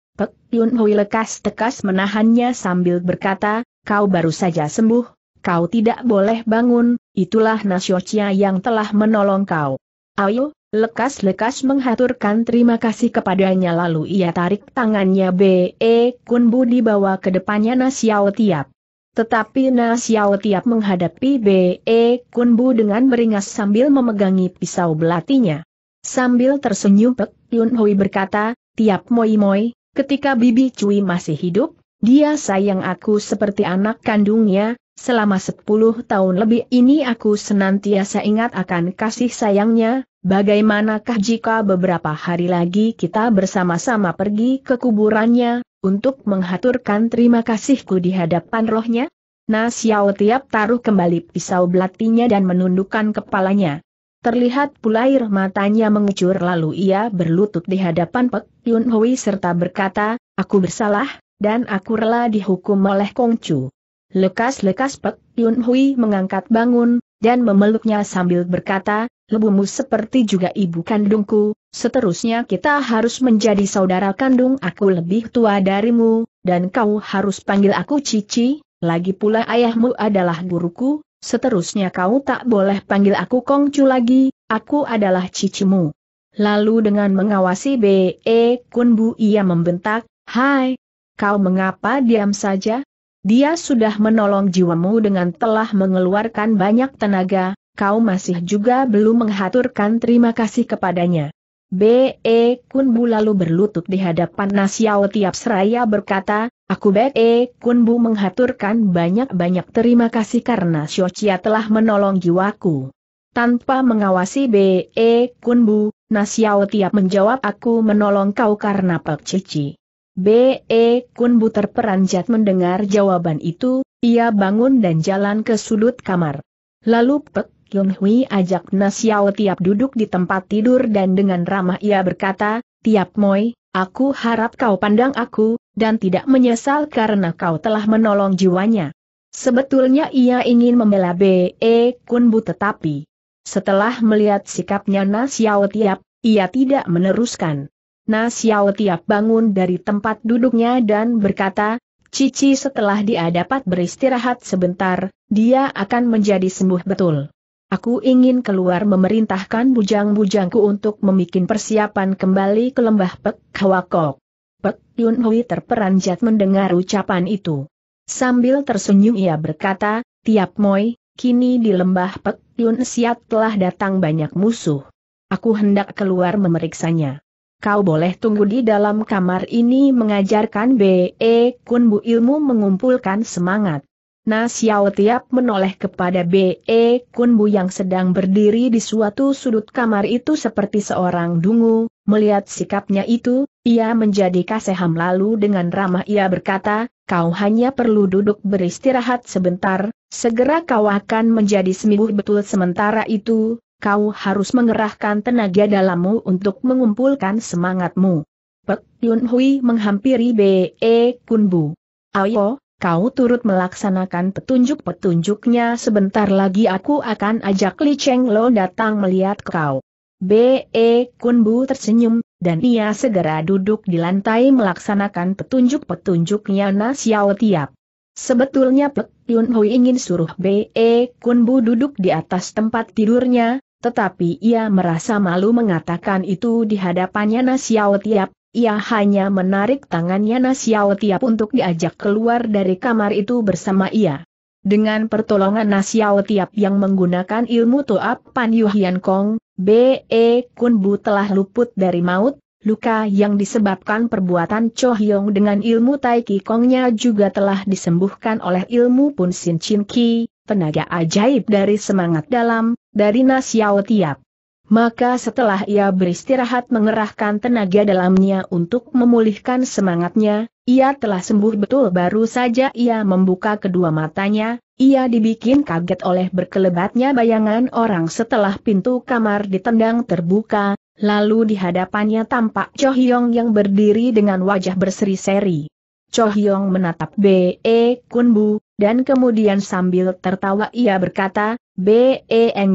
Yun Hui lekas tekas menahannya sambil berkata, kau baru saja sembuh, kau tidak boleh bangun, itulah Nasyocia yang telah menolong kau. Ayo, lekas-lekas menghaturkan terima kasih kepadanya lalu ia tarik tangannya B.E. E, Kunbu dibawa ke depannya Nasyao Tiap. Tetapi Nasyao Tiap menghadapi B.E. E, Kunbu dengan beringas sambil memegangi pisau belatinya. Sambil tersenyum Yun Hui berkata, Tiap Moi Moi, ketika Bibi Cui masih hidup, dia sayang aku seperti anak kandungnya, selama sepuluh tahun lebih ini aku senantiasa ingat akan kasih sayangnya, bagaimanakah jika beberapa hari lagi kita bersama-sama pergi ke kuburannya, untuk menghaturkan terima kasihku di hadapan rohnya? Nah Xiao Tiap taruh kembali pisau belatinya dan menundukkan kepalanya. Terlihat pula air matanya mengucur lalu ia berlutut di hadapan Pek Yun Hui serta berkata, aku bersalah, dan aku rela dihukum oleh Kongcu. Lekas-lekas Pek Yun Hui mengangkat bangun, dan memeluknya sambil berkata, lebumu seperti juga ibu kandungku, seterusnya kita harus menjadi saudara kandung aku lebih tua darimu, dan kau harus panggil aku Cici, lagi pula ayahmu adalah guruku, Seterusnya kau tak boleh panggil aku Kongcu lagi, aku adalah cicimu. Lalu dengan mengawasi B.E. E Kunbu ia membentak, Hai, kau mengapa diam saja? Dia sudah menolong jiwamu dengan telah mengeluarkan banyak tenaga, kau masih juga belum menghaturkan terima kasih kepadanya. B.E. Kunbu lalu berlutut di hadapan Nasiao Tiap Seraya berkata, Aku B.E. Kunbu menghaturkan banyak-banyak terima kasih karena Shochia telah menolong jiwaku. Tanpa mengawasi B.E. Kunbu, Nasiao Tiap menjawab aku menolong kau karena Pek Cici. B.E. Kunbu terperanjat mendengar jawaban itu, ia bangun dan jalan ke sudut kamar. Lalu Pek Yun Hui ajak Nasiao Tiap duduk di tempat tidur dan dengan ramah ia berkata, Tiap Moi, aku harap kau pandang aku, dan tidak menyesal karena kau telah menolong jiwanya. Sebetulnya ia ingin membela B.E. Kunbu tetapi, setelah melihat sikapnya Nasiao Tiap, ia tidak meneruskan. Nasiao Tiap bangun dari tempat duduknya dan berkata, Cici setelah dia dapat beristirahat sebentar, dia akan menjadi sembuh betul. Aku ingin keluar memerintahkan bujang-bujangku untuk memikin persiapan kembali ke lembah Pek Kawakok. Pek Yun Hui terperanjat mendengar ucapan itu. Sambil tersenyum ia berkata, Tiap Moi, kini di lembah Pek Yun Siat telah datang banyak musuh. Aku hendak keluar memeriksanya. Kau boleh tunggu di dalam kamar ini mengajarkan B.E. Kun bu ilmu mengumpulkan semangat. Nah, Xiao Tiap menoleh kepada B.E. Kunbu yang sedang berdiri di suatu sudut kamar itu seperti seorang dungu, melihat sikapnya itu, ia menjadi kaseham lalu dengan ramah ia berkata, kau hanya perlu duduk beristirahat sebentar, segera kau akan menjadi sembuh betul sementara itu, kau harus mengerahkan tenaga dalammu untuk mengumpulkan semangatmu. Pek Yun Hui menghampiri B.E. Kunbu. Ayo, kau turut melaksanakan petunjuk-petunjuknya sebentar lagi aku akan ajak Li Cheng Lo datang melihat kau. B.E. Kunbu tersenyum, dan ia segera duduk di lantai melaksanakan petunjuk-petunjuknya Na Xiao Tiap. Sebetulnya Pek Yun Hui ingin suruh B.E. Kunbu duduk di atas tempat tidurnya, tetapi ia merasa malu mengatakan itu di hadapannya Na Xiao Tiap, ia hanya menarik tangannya Nasiao Tiap untuk diajak keluar dari kamar itu bersama ia. Dengan pertolongan Nasiao Tiap yang menggunakan ilmu Toap Pan Yuhian Kong, B.E. Kun Bu telah luput dari maut, luka yang disebabkan perbuatan Cho Hyong dengan ilmu Tai Ki Kongnya juga telah disembuhkan oleh ilmu Pun Sin Chin Ki, tenaga ajaib dari semangat dalam, dari Nasiao Tiap. Maka setelah ia beristirahat mengerahkan tenaga dalamnya untuk memulihkan semangatnya, ia telah sembuh betul baru saja ia membuka kedua matanya, ia dibikin kaget oleh berkelebatnya bayangan orang setelah pintu kamar ditendang terbuka, lalu di hadapannya tampak Cho Hyong yang berdiri dengan wajah berseri-seri. Cho Hyong menatap B.E. E Kun Bu dan kemudian sambil tertawa ia berkata, Beng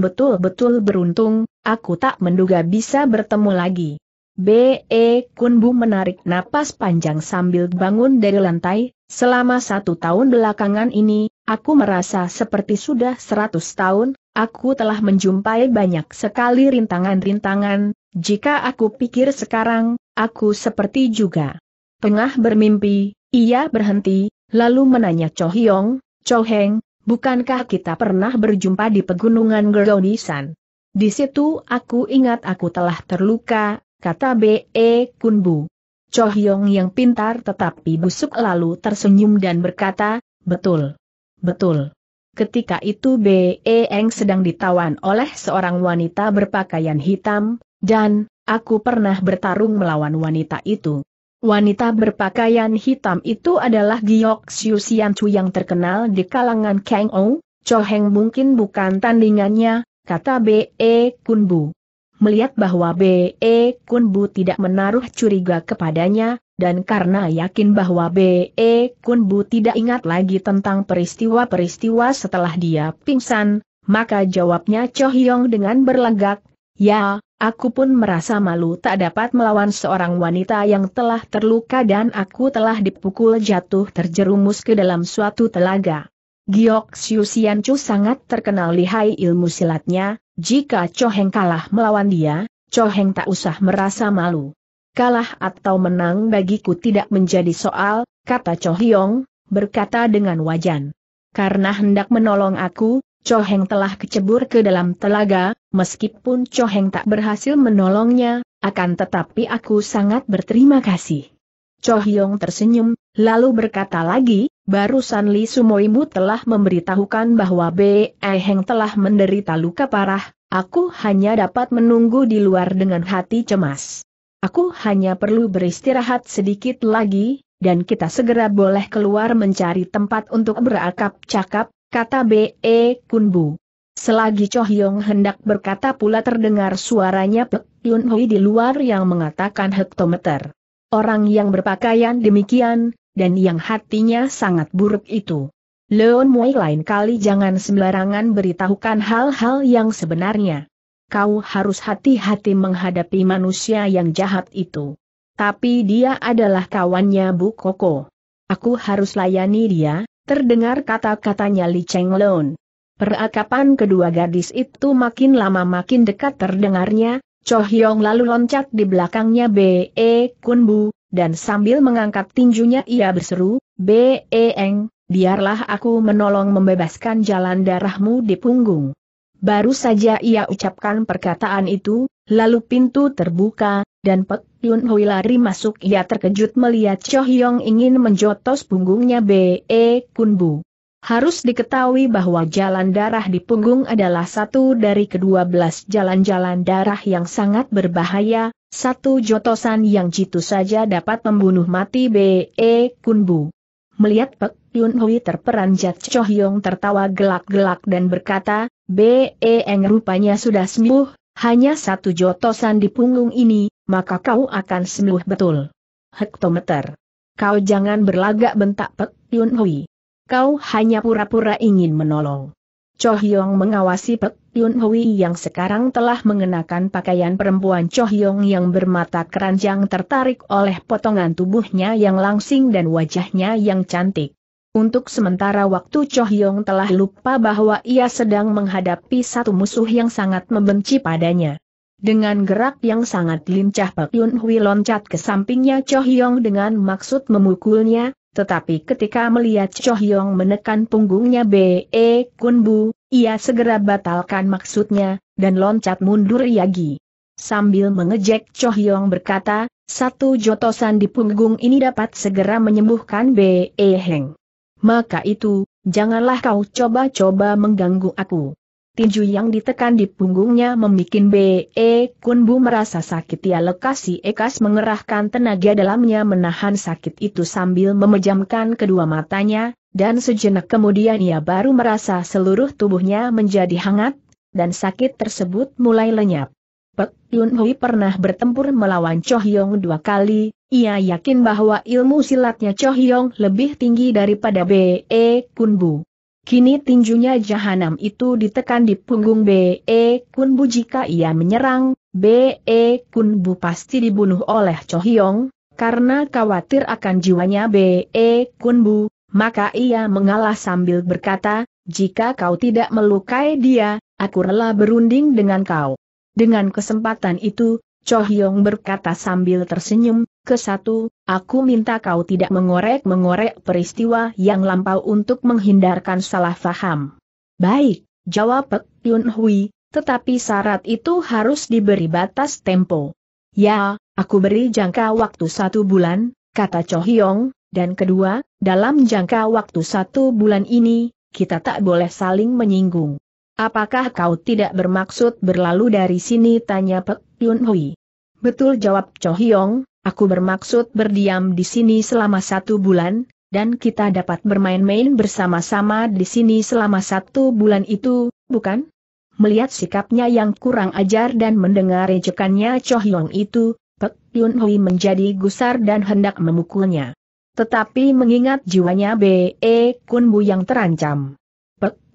betul-betul beruntung, aku tak menduga bisa bertemu lagi. B.E. Kunbu menarik napas panjang sambil bangun dari lantai, selama satu tahun belakangan ini, aku merasa seperti sudah seratus tahun, aku telah menjumpai banyak sekali rintangan-rintangan, jika aku pikir sekarang, aku seperti juga. Tengah bermimpi, ia berhenti, lalu menanya Cho Hyong, Cho Heng, bukankah kita pernah berjumpa di pegunungan Geronisan? Di situ aku ingat aku telah terluka, kata B.E. Kunbu. Cho Hyong yang pintar tetapi busuk lalu tersenyum dan berkata, betul. Betul. Ketika itu B.E. Eng sedang ditawan oleh seorang wanita berpakaian hitam, dan, aku pernah bertarung melawan wanita itu. Wanita berpakaian hitam itu adalah Giok Xiu Xian Chu yang terkenal di kalangan Kang Ou, Cho Heng mungkin bukan tandingannya, kata B.E. Kunbu. Melihat bahwa B.E. Kunbu tidak menaruh curiga kepadanya, dan karena yakin bahwa B.E. Kunbu tidak ingat lagi tentang peristiwa-peristiwa setelah dia pingsan, maka jawabnya Cho Hyong dengan berlenggak, Ya, Aku pun merasa malu tak dapat melawan seorang wanita yang telah terluka dan aku telah dipukul jatuh terjerumus ke dalam suatu telaga. Giok Chu sangat terkenal lihai ilmu silatnya, jika Choheng kalah melawan dia, Choheng tak usah merasa malu. Kalah atau menang bagiku tidak menjadi soal, kata Chohyong, berkata dengan wajan. Karena hendak menolong aku, Choheng telah kecebur ke dalam telaga, meskipun Choheng tak berhasil menolongnya, akan tetapi aku sangat berterima kasih. Chohyong tersenyum, lalu berkata lagi, barusan Li Sumoimu telah memberitahukan bahwa Be Heng telah menderita luka parah, aku hanya dapat menunggu di luar dengan hati cemas. Aku hanya perlu beristirahat sedikit lagi, dan kita segera boleh keluar mencari tempat untuk berakap cakap, kata B.E. Kunbu. Selagi Cho Hyong hendak berkata pula terdengar suaranya Pek Yun Hui di luar yang mengatakan hektometer. Orang yang berpakaian demikian, dan yang hatinya sangat buruk itu. Leon Mui lain kali jangan sembarangan beritahukan hal-hal yang sebenarnya. Kau harus hati-hati menghadapi manusia yang jahat itu. Tapi dia adalah kawannya Bu Koko. Aku harus layani dia, Terdengar kata-katanya Li Cheng Lun. Perakapan kedua gadis itu makin lama makin dekat terdengarnya, Cho Hyong lalu loncat di belakangnya B.E. E Kun Bu dan sambil mengangkat tinjunya ia berseru, B.E. E Eng, biarlah aku menolong membebaskan jalan darahmu di punggung. Baru saja ia ucapkan perkataan itu, lalu pintu terbuka, dan Pek Yun Hui lari masuk ia terkejut melihat Cho Hyong ingin menjotos punggungnya B.E. E Kun Bu. Harus diketahui bahwa jalan darah di punggung adalah satu dari kedua belas jalan-jalan darah yang sangat berbahaya, satu jotosan yang jitu saja dapat membunuh mati B.E. E Kun Bu. Melihat Pek Yun Hui terperanjat Cho Hyong tertawa gelak-gelak dan berkata, Beng rupanya sudah sembuh, hanya satu jotosan di punggung ini, maka kau akan sembuh betul. Hektometer. Kau jangan berlagak bentak Pek Yun Hui. Kau hanya pura-pura ingin menolong. Cho Hyong mengawasi Pek Yun Hui yang sekarang telah mengenakan pakaian perempuan Cho Hyong yang bermata keranjang tertarik oleh potongan tubuhnya yang langsing dan wajahnya yang cantik. Untuk sementara waktu Cho Hyong telah lupa bahwa ia sedang menghadapi satu musuh yang sangat membenci padanya. Dengan gerak yang sangat lincah Pak Yun Hui loncat ke sampingnya Cho Hyong dengan maksud memukulnya, tetapi ketika melihat Cho Hyong menekan punggungnya B.E. Kun Bu, ia segera batalkan maksudnya, dan loncat mundur Yagi. Sambil mengejek Cho Hyong berkata, satu jotosan di punggung ini dapat segera menyembuhkan B.E. Heng. Maka itu, janganlah kau coba-coba mengganggu aku. Tinju yang ditekan di punggungnya memikin B.E. E Kunbu merasa sakit ia lekasi ekas mengerahkan tenaga dalamnya menahan sakit itu sambil memejamkan kedua matanya, dan sejenak kemudian ia baru merasa seluruh tubuhnya menjadi hangat, dan sakit tersebut mulai lenyap. Pek Yun Hui pernah bertempur melawan Cho Hyong dua kali, ia yakin bahwa ilmu silatnya Cho Hyong lebih tinggi daripada B.E. Kunbu. Kini tinjunya jahanam itu ditekan di punggung B.E. Kunbu jika ia menyerang, B.E. Kunbu pasti dibunuh oleh Cho Hyong, karena khawatir akan jiwanya B.E. Kunbu, maka ia mengalah sambil berkata, jika kau tidak melukai dia, aku rela berunding dengan kau. Dengan kesempatan itu, Cho Hyong berkata sambil tersenyum, "Kesatu, aku minta kau tidak mengorek-mengorek peristiwa yang lampau untuk menghindarkan salah faham. Baik, jawab Pek Yun Hui, tetapi syarat itu harus diberi batas tempo. Ya, aku beri jangka waktu satu bulan, kata Cho Hyong, dan kedua, dalam jangka waktu satu bulan ini, kita tak boleh saling menyinggung. Apakah kau tidak bermaksud berlalu dari sini? Tanya Pek Yun Hui. Betul jawab Cho Hyong, aku bermaksud berdiam di sini selama satu bulan, dan kita dapat bermain-main bersama-sama di sini selama satu bulan itu, bukan? Melihat sikapnya yang kurang ajar dan mendengar rejekannya Cho Hyong itu, Pek Yun Hui menjadi gusar dan hendak memukulnya. Tetapi mengingat jiwanya B.E. E Kun Bu yang terancam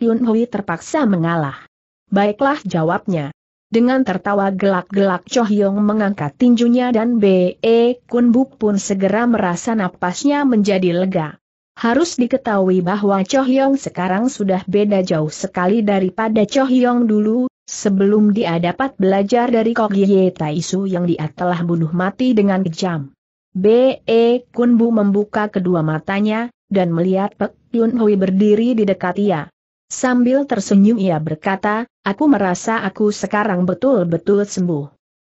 Yun Hui terpaksa mengalah. Baiklah jawabnya. Dengan tertawa gelak-gelak Cho Hyong mengangkat tinjunya dan B.E. E Kun Buk pun segera merasa napasnya menjadi lega. Harus diketahui bahwa Cho Hyong sekarang sudah beda jauh sekali daripada Cho Hyong dulu, sebelum dia dapat belajar dari Kok Ye Taisu yang dia telah bunuh mati dengan kejam. B.E. E Kun Bu membuka kedua matanya, dan melihat Pek Yun Hui berdiri di dekat ia. Sambil tersenyum ia berkata, aku merasa aku sekarang betul-betul sembuh.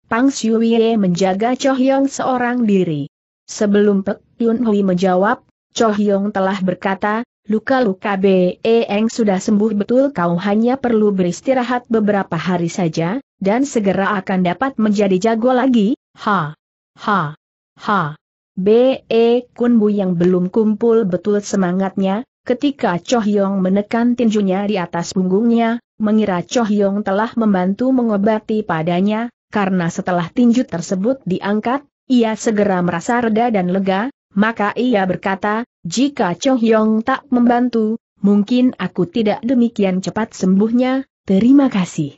Pang Xiuye menjaga Cho Hyong seorang diri. Sebelum Pek Yun Hui menjawab, Cho Hyong telah berkata, luka-luka Be Eng sudah sembuh betul kau hanya perlu beristirahat beberapa hari saja, dan segera akan dapat menjadi jago lagi, ha. Ha. Ha. B.E. Kunbu yang belum kumpul betul semangatnya, Ketika Chohyong menekan tinjunya di atas punggungnya, mengira Chohyong telah membantu mengobati padanya, karena setelah tinju tersebut diangkat, ia segera merasa reda dan lega, maka ia berkata, jika Chohyong tak membantu, mungkin aku tidak demikian cepat sembuhnya, terima kasih.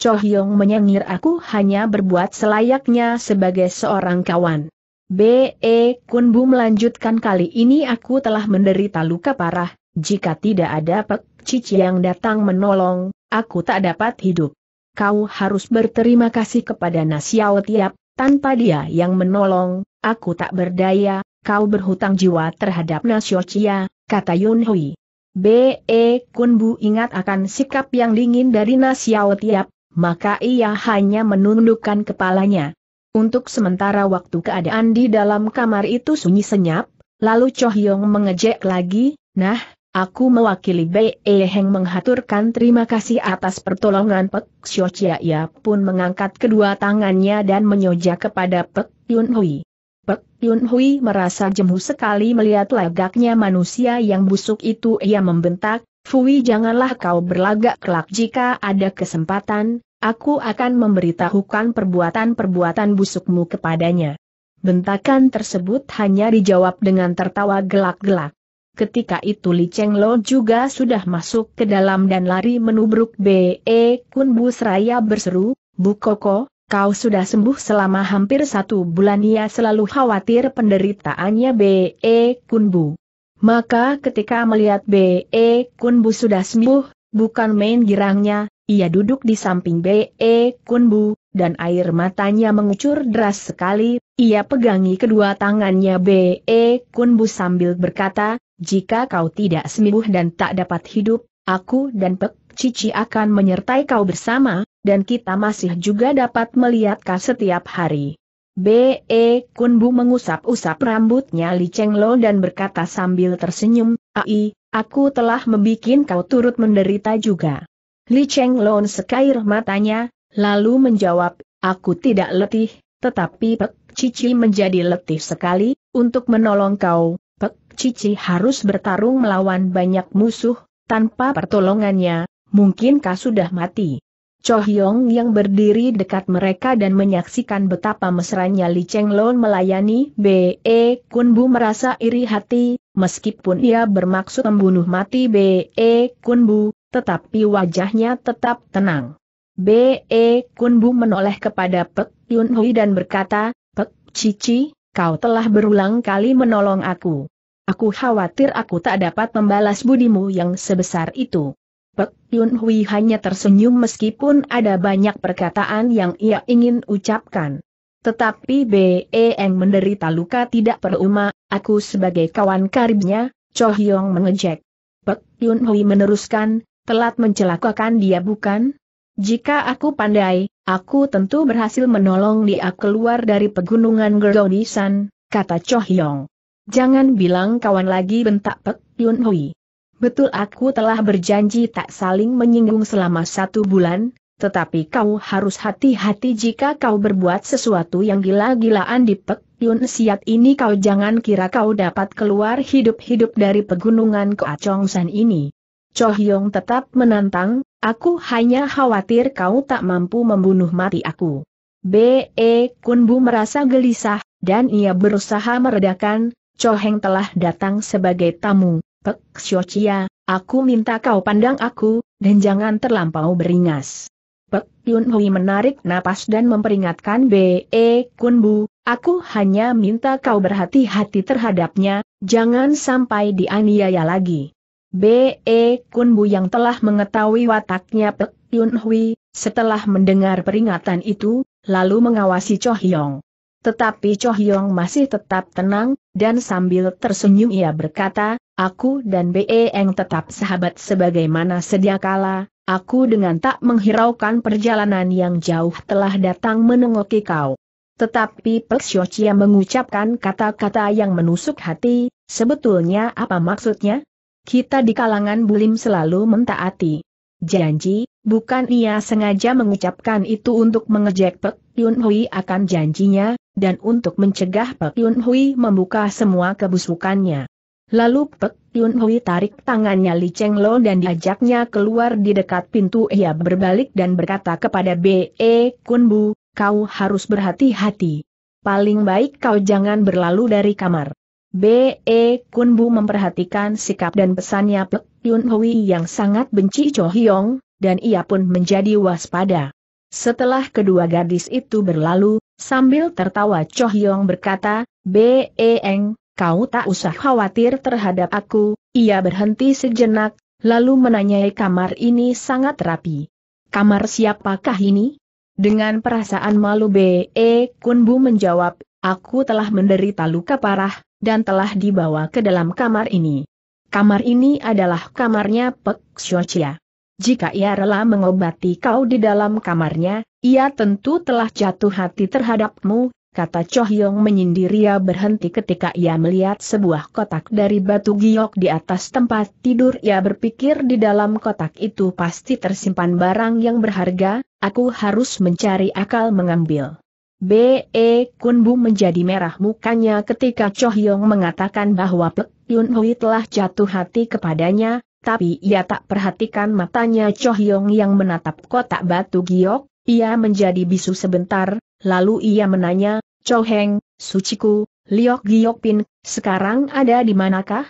Chohyong menyengir aku hanya berbuat selayaknya sebagai seorang kawan. B.E. Kunbu melanjutkan kali ini aku telah menderita luka parah, jika tidak ada Pek Cici yang datang menolong, aku tak dapat hidup. Kau harus berterima kasih kepada Nasiao Tiap, tanpa dia yang menolong, aku tak berdaya, kau berhutang jiwa terhadap Nasio Chia, kata Yun Hui. B.E. Kunbu ingat akan sikap yang dingin dari Nasiao Tiap, maka ia hanya menundukkan kepalanya. Untuk sementara waktu keadaan di dalam kamar itu sunyi senyap, lalu Cho Hyong mengejek lagi, nah, aku mewakili Bei Heng menghaturkan terima kasih atas pertolongan Pek Xio Chia Ia pun mengangkat kedua tangannya dan menyoja kepada Pek Yun Hui. Pek Yun Hui merasa jemu sekali melihat lagaknya manusia yang busuk itu ia membentak, Fui janganlah kau berlagak kelak jika ada kesempatan, Aku akan memberitahukan perbuatan-perbuatan busukmu kepadanya. Bentakan tersebut hanya dijawab dengan tertawa gelak-gelak. Ketika itu Li Cheng Lo juga sudah masuk ke dalam dan lari menubruk B.E. Eh, Kun Busraya berseru, Bu Koko, kau sudah sembuh selama hampir satu bulan ia selalu khawatir penderitaannya B.E. Eh, Kun Bu. Maka ketika melihat B.E. Eh, Kun Bu sudah sembuh, bukan main girangnya, ia duduk di samping B.E. Kunbu, dan air matanya mengucur deras sekali, ia pegangi kedua tangannya B.E. Kunbu sambil berkata, jika kau tidak sembuh dan tak dapat hidup, aku dan Pek Cici akan menyertai kau bersama, dan kita masih juga dapat melihat kau setiap hari. B.E. Kunbu mengusap-usap rambutnya Li Cheng Lo dan berkata sambil tersenyum, Ai, aku telah membuat kau turut menderita juga. Li Cheng Lon sekair matanya, lalu menjawab, aku tidak letih, tetapi Pek Cici menjadi letih sekali, untuk menolong kau, Pek Cici harus bertarung melawan banyak musuh, tanpa pertolongannya, mungkin kau sudah mati. Cho Hyong yang berdiri dekat mereka dan menyaksikan betapa mesranya Li Lon melayani B.E. Kun Bu merasa iri hati, meskipun ia bermaksud membunuh mati B.E. Kun Bu, tetapi wajahnya tetap tenang. B.E. Kunbu menoleh kepada Pek Yun Hui dan berkata, Pek Cici, kau telah berulang kali menolong aku. Aku khawatir aku tak dapat membalas budimu yang sebesar itu. Pek Yun Hui hanya tersenyum meskipun ada banyak perkataan yang ia ingin ucapkan. Tetapi Be yang menderita luka tidak peruma, aku sebagai kawan karibnya, Cho Hyong mengejek. Pek Yun Hui meneruskan, telat mencelakakan dia bukan? Jika aku pandai, aku tentu berhasil menolong dia keluar dari pegunungan Gerdonisan, kata Cho Hyong. Jangan bilang kawan lagi bentak Pek Yun Hui. Betul aku telah berjanji tak saling menyinggung selama satu bulan, tetapi kau harus hati-hati jika kau berbuat sesuatu yang gila-gilaan di Pek Yun Siat ini kau jangan kira kau dapat keluar hidup-hidup dari pegunungan Koacongsan ini. Cho Hyong tetap menantang, aku hanya khawatir kau tak mampu membunuh mati aku. B.E. Kunbu merasa gelisah, dan ia berusaha meredakan, Cho Heng telah datang sebagai tamu, Pek Xiochia, aku minta kau pandang aku, dan jangan terlampau beringas. Pek Yun Hui menarik napas dan memperingatkan B.E. Kunbu, aku hanya minta kau berhati-hati terhadapnya, jangan sampai dianiaya lagi. B.E. Kun Bu yang telah mengetahui wataknya Pek Yun Hui, setelah mendengar peringatan itu, lalu mengawasi Cho Hyong. Tetapi Cho Hyong masih tetap tenang, dan sambil tersenyum ia berkata, Aku dan B.E. Eng tetap sahabat sebagaimana sediakala. aku dengan tak menghiraukan perjalanan yang jauh telah datang menengoki kau. Tetapi Pek Xiochia mengucapkan kata-kata yang menusuk hati, sebetulnya apa maksudnya? kita di kalangan bulim selalu mentaati. Janji, bukan ia sengaja mengucapkan itu untuk mengejek Pek Yun Hui akan janjinya, dan untuk mencegah Pek Yun Hui membuka semua kebusukannya. Lalu Pek Yun Hui tarik tangannya Li Cheng Lo dan diajaknya keluar di dekat pintu ia berbalik dan berkata kepada B.E. Kun Bu, kau harus berhati-hati. Paling baik kau jangan berlalu dari kamar. B.E. Kunbu memperhatikan sikap dan pesannya Pek Yun Hui yang sangat benci Cho Hyong, dan ia pun menjadi waspada. Setelah kedua gadis itu berlalu, sambil tertawa Cho Hyong berkata, B.E. Eng, kau tak usah khawatir terhadap aku, ia berhenti sejenak, lalu menanyai kamar ini sangat rapi. Kamar siapakah ini? Dengan perasaan malu B.E. Kunbu menjawab, aku telah menderita luka parah, dan telah dibawa ke dalam kamar ini. Kamar ini adalah kamarnya Pek Xiochia. Jika ia rela mengobati kau di dalam kamarnya, ia tentu telah jatuh hati terhadapmu, kata Chohyong menyindir ia berhenti ketika ia melihat sebuah kotak dari batu giok di atas tempat tidur ia berpikir di dalam kotak itu pasti tersimpan barang yang berharga, aku harus mencari akal mengambil. B.E. Kunbu menjadi merah mukanya ketika Cho Hyong mengatakan bahwa Pek Yun Hui telah jatuh hati kepadanya, tapi ia tak perhatikan matanya Cho Hyong yang menatap kotak batu giok, ia menjadi bisu sebentar, lalu ia menanya, Cho Heng, suciku, Liok Giok Pin, sekarang ada di manakah?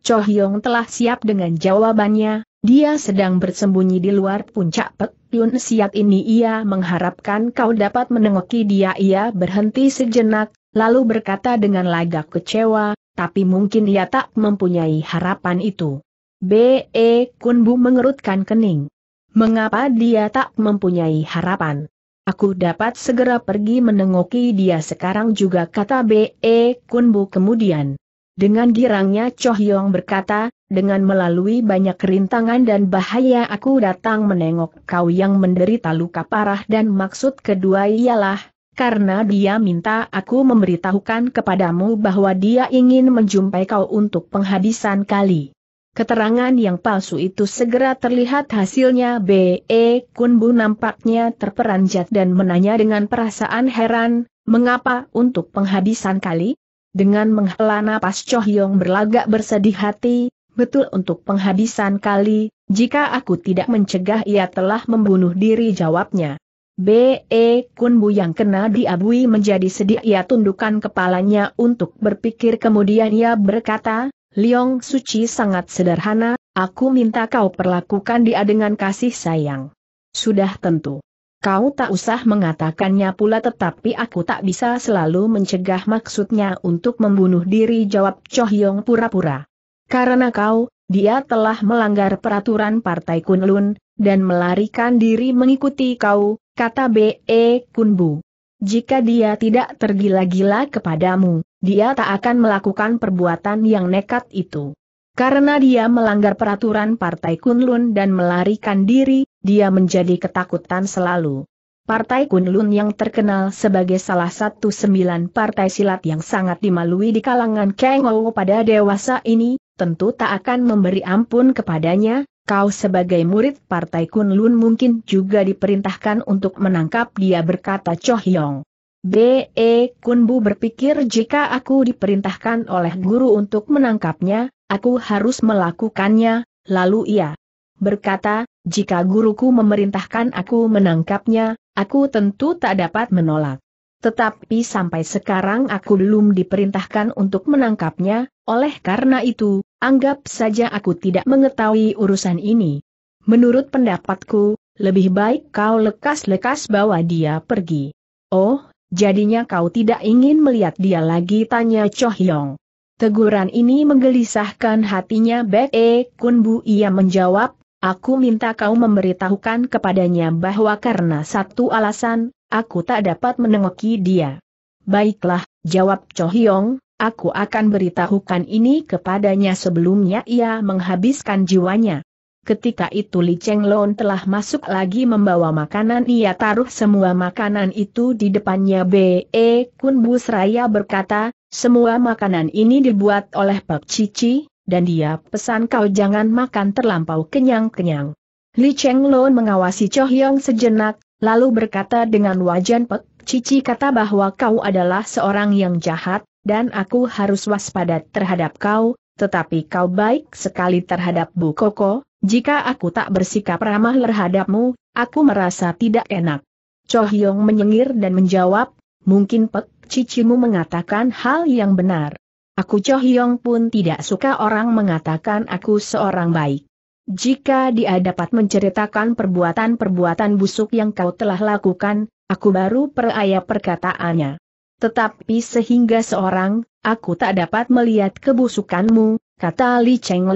Cho Hyong telah siap dengan jawabannya, dia sedang bersembunyi di luar puncak Pek Yun Siat ini ia mengharapkan kau dapat menengoki dia ia berhenti sejenak, lalu berkata dengan lagak kecewa, tapi mungkin ia tak mempunyai harapan itu. B.E. Kunbu mengerutkan kening. Mengapa dia tak mempunyai harapan? Aku dapat segera pergi menengoki dia sekarang juga kata B.E. Kunbu kemudian. Dengan girangnya Choh Yong berkata, dengan melalui banyak rintangan dan bahaya aku datang menengok kau yang menderita luka parah dan maksud kedua ialah, karena dia minta aku memberitahukan kepadamu bahwa dia ingin menjumpai kau untuk penghabisan kali. Keterangan yang palsu itu segera terlihat hasilnya B.E. Kunbu nampaknya terperanjat dan menanya dengan perasaan heran, mengapa untuk penghabisan kali? Dengan menghela napas Choh Yong berlagak bersedih hati, betul untuk penghabisan kali, jika aku tidak mencegah ia telah membunuh diri jawabnya. B.E. Kunbu yang kena diabui menjadi sedih ia tundukkan kepalanya untuk berpikir kemudian ia berkata, Liong Suci sangat sederhana, aku minta kau perlakukan dia dengan kasih sayang. Sudah tentu. Kau tak usah mengatakannya pula tetapi aku tak bisa selalu mencegah maksudnya untuk membunuh diri jawab Choh Yong pura-pura. Karena kau, dia telah melanggar peraturan Partai Kunlun, dan melarikan diri mengikuti kau, kata B.E. Kunbu. Jika dia tidak tergila-gila kepadamu, dia tak akan melakukan perbuatan yang nekat itu. Karena dia melanggar peraturan Partai Kunlun dan melarikan diri, dia menjadi ketakutan selalu. Partai Kunlun yang terkenal sebagai salah satu sembilan partai silat yang sangat dimalui di kalangan Kang pada dewasa ini, tentu tak akan memberi ampun kepadanya, kau sebagai murid partai Kunlun mungkin juga diperintahkan untuk menangkap dia berkata Cho Hyong. B.E. Kunbu berpikir jika aku diperintahkan oleh guru untuk menangkapnya, aku harus melakukannya, lalu ia berkata, jika guruku memerintahkan aku menangkapnya, aku tentu tak dapat menolak. Tetapi sampai sekarang aku belum diperintahkan untuk menangkapnya, oleh karena itu, anggap saja aku tidak mengetahui urusan ini. Menurut pendapatku, lebih baik kau lekas-lekas bawa dia pergi. Oh, jadinya kau tidak ingin melihat dia lagi tanya Cho Hyong. Teguran ini menggelisahkan hatinya Bek E eh, Kun Bu ia menjawab, Aku minta kau memberitahukan kepadanya bahwa karena satu alasan, aku tak dapat menengoki dia. Baiklah, jawab Cho Hyong, aku akan beritahukan ini kepadanya sebelumnya ia menghabiskan jiwanya. Ketika itu Li Cheng Lon telah masuk lagi membawa makanan ia taruh semua makanan itu di depannya B.E. Kun Busraya berkata, semua makanan ini dibuat oleh Pak Cici, dan dia pesan kau jangan makan terlampau kenyang-kenyang. Li Cheng Lon mengawasi Cho Hyong sejenak, lalu berkata dengan wajan pek, Cici kata bahwa kau adalah seorang yang jahat, dan aku harus waspada terhadap kau, tetapi kau baik sekali terhadap Bu Koko, jika aku tak bersikap ramah terhadapmu, aku merasa tidak enak. Cho Hyong menyengir dan menjawab, mungkin pek cicimu mengatakan hal yang benar. Aku Cho Hyong pun tidak suka orang mengatakan aku seorang baik. Jika dia dapat menceritakan perbuatan-perbuatan busuk yang kau telah lakukan, aku baru peraya perkataannya. Tetapi sehingga seorang, aku tak dapat melihat kebusukanmu, kata Li Cheng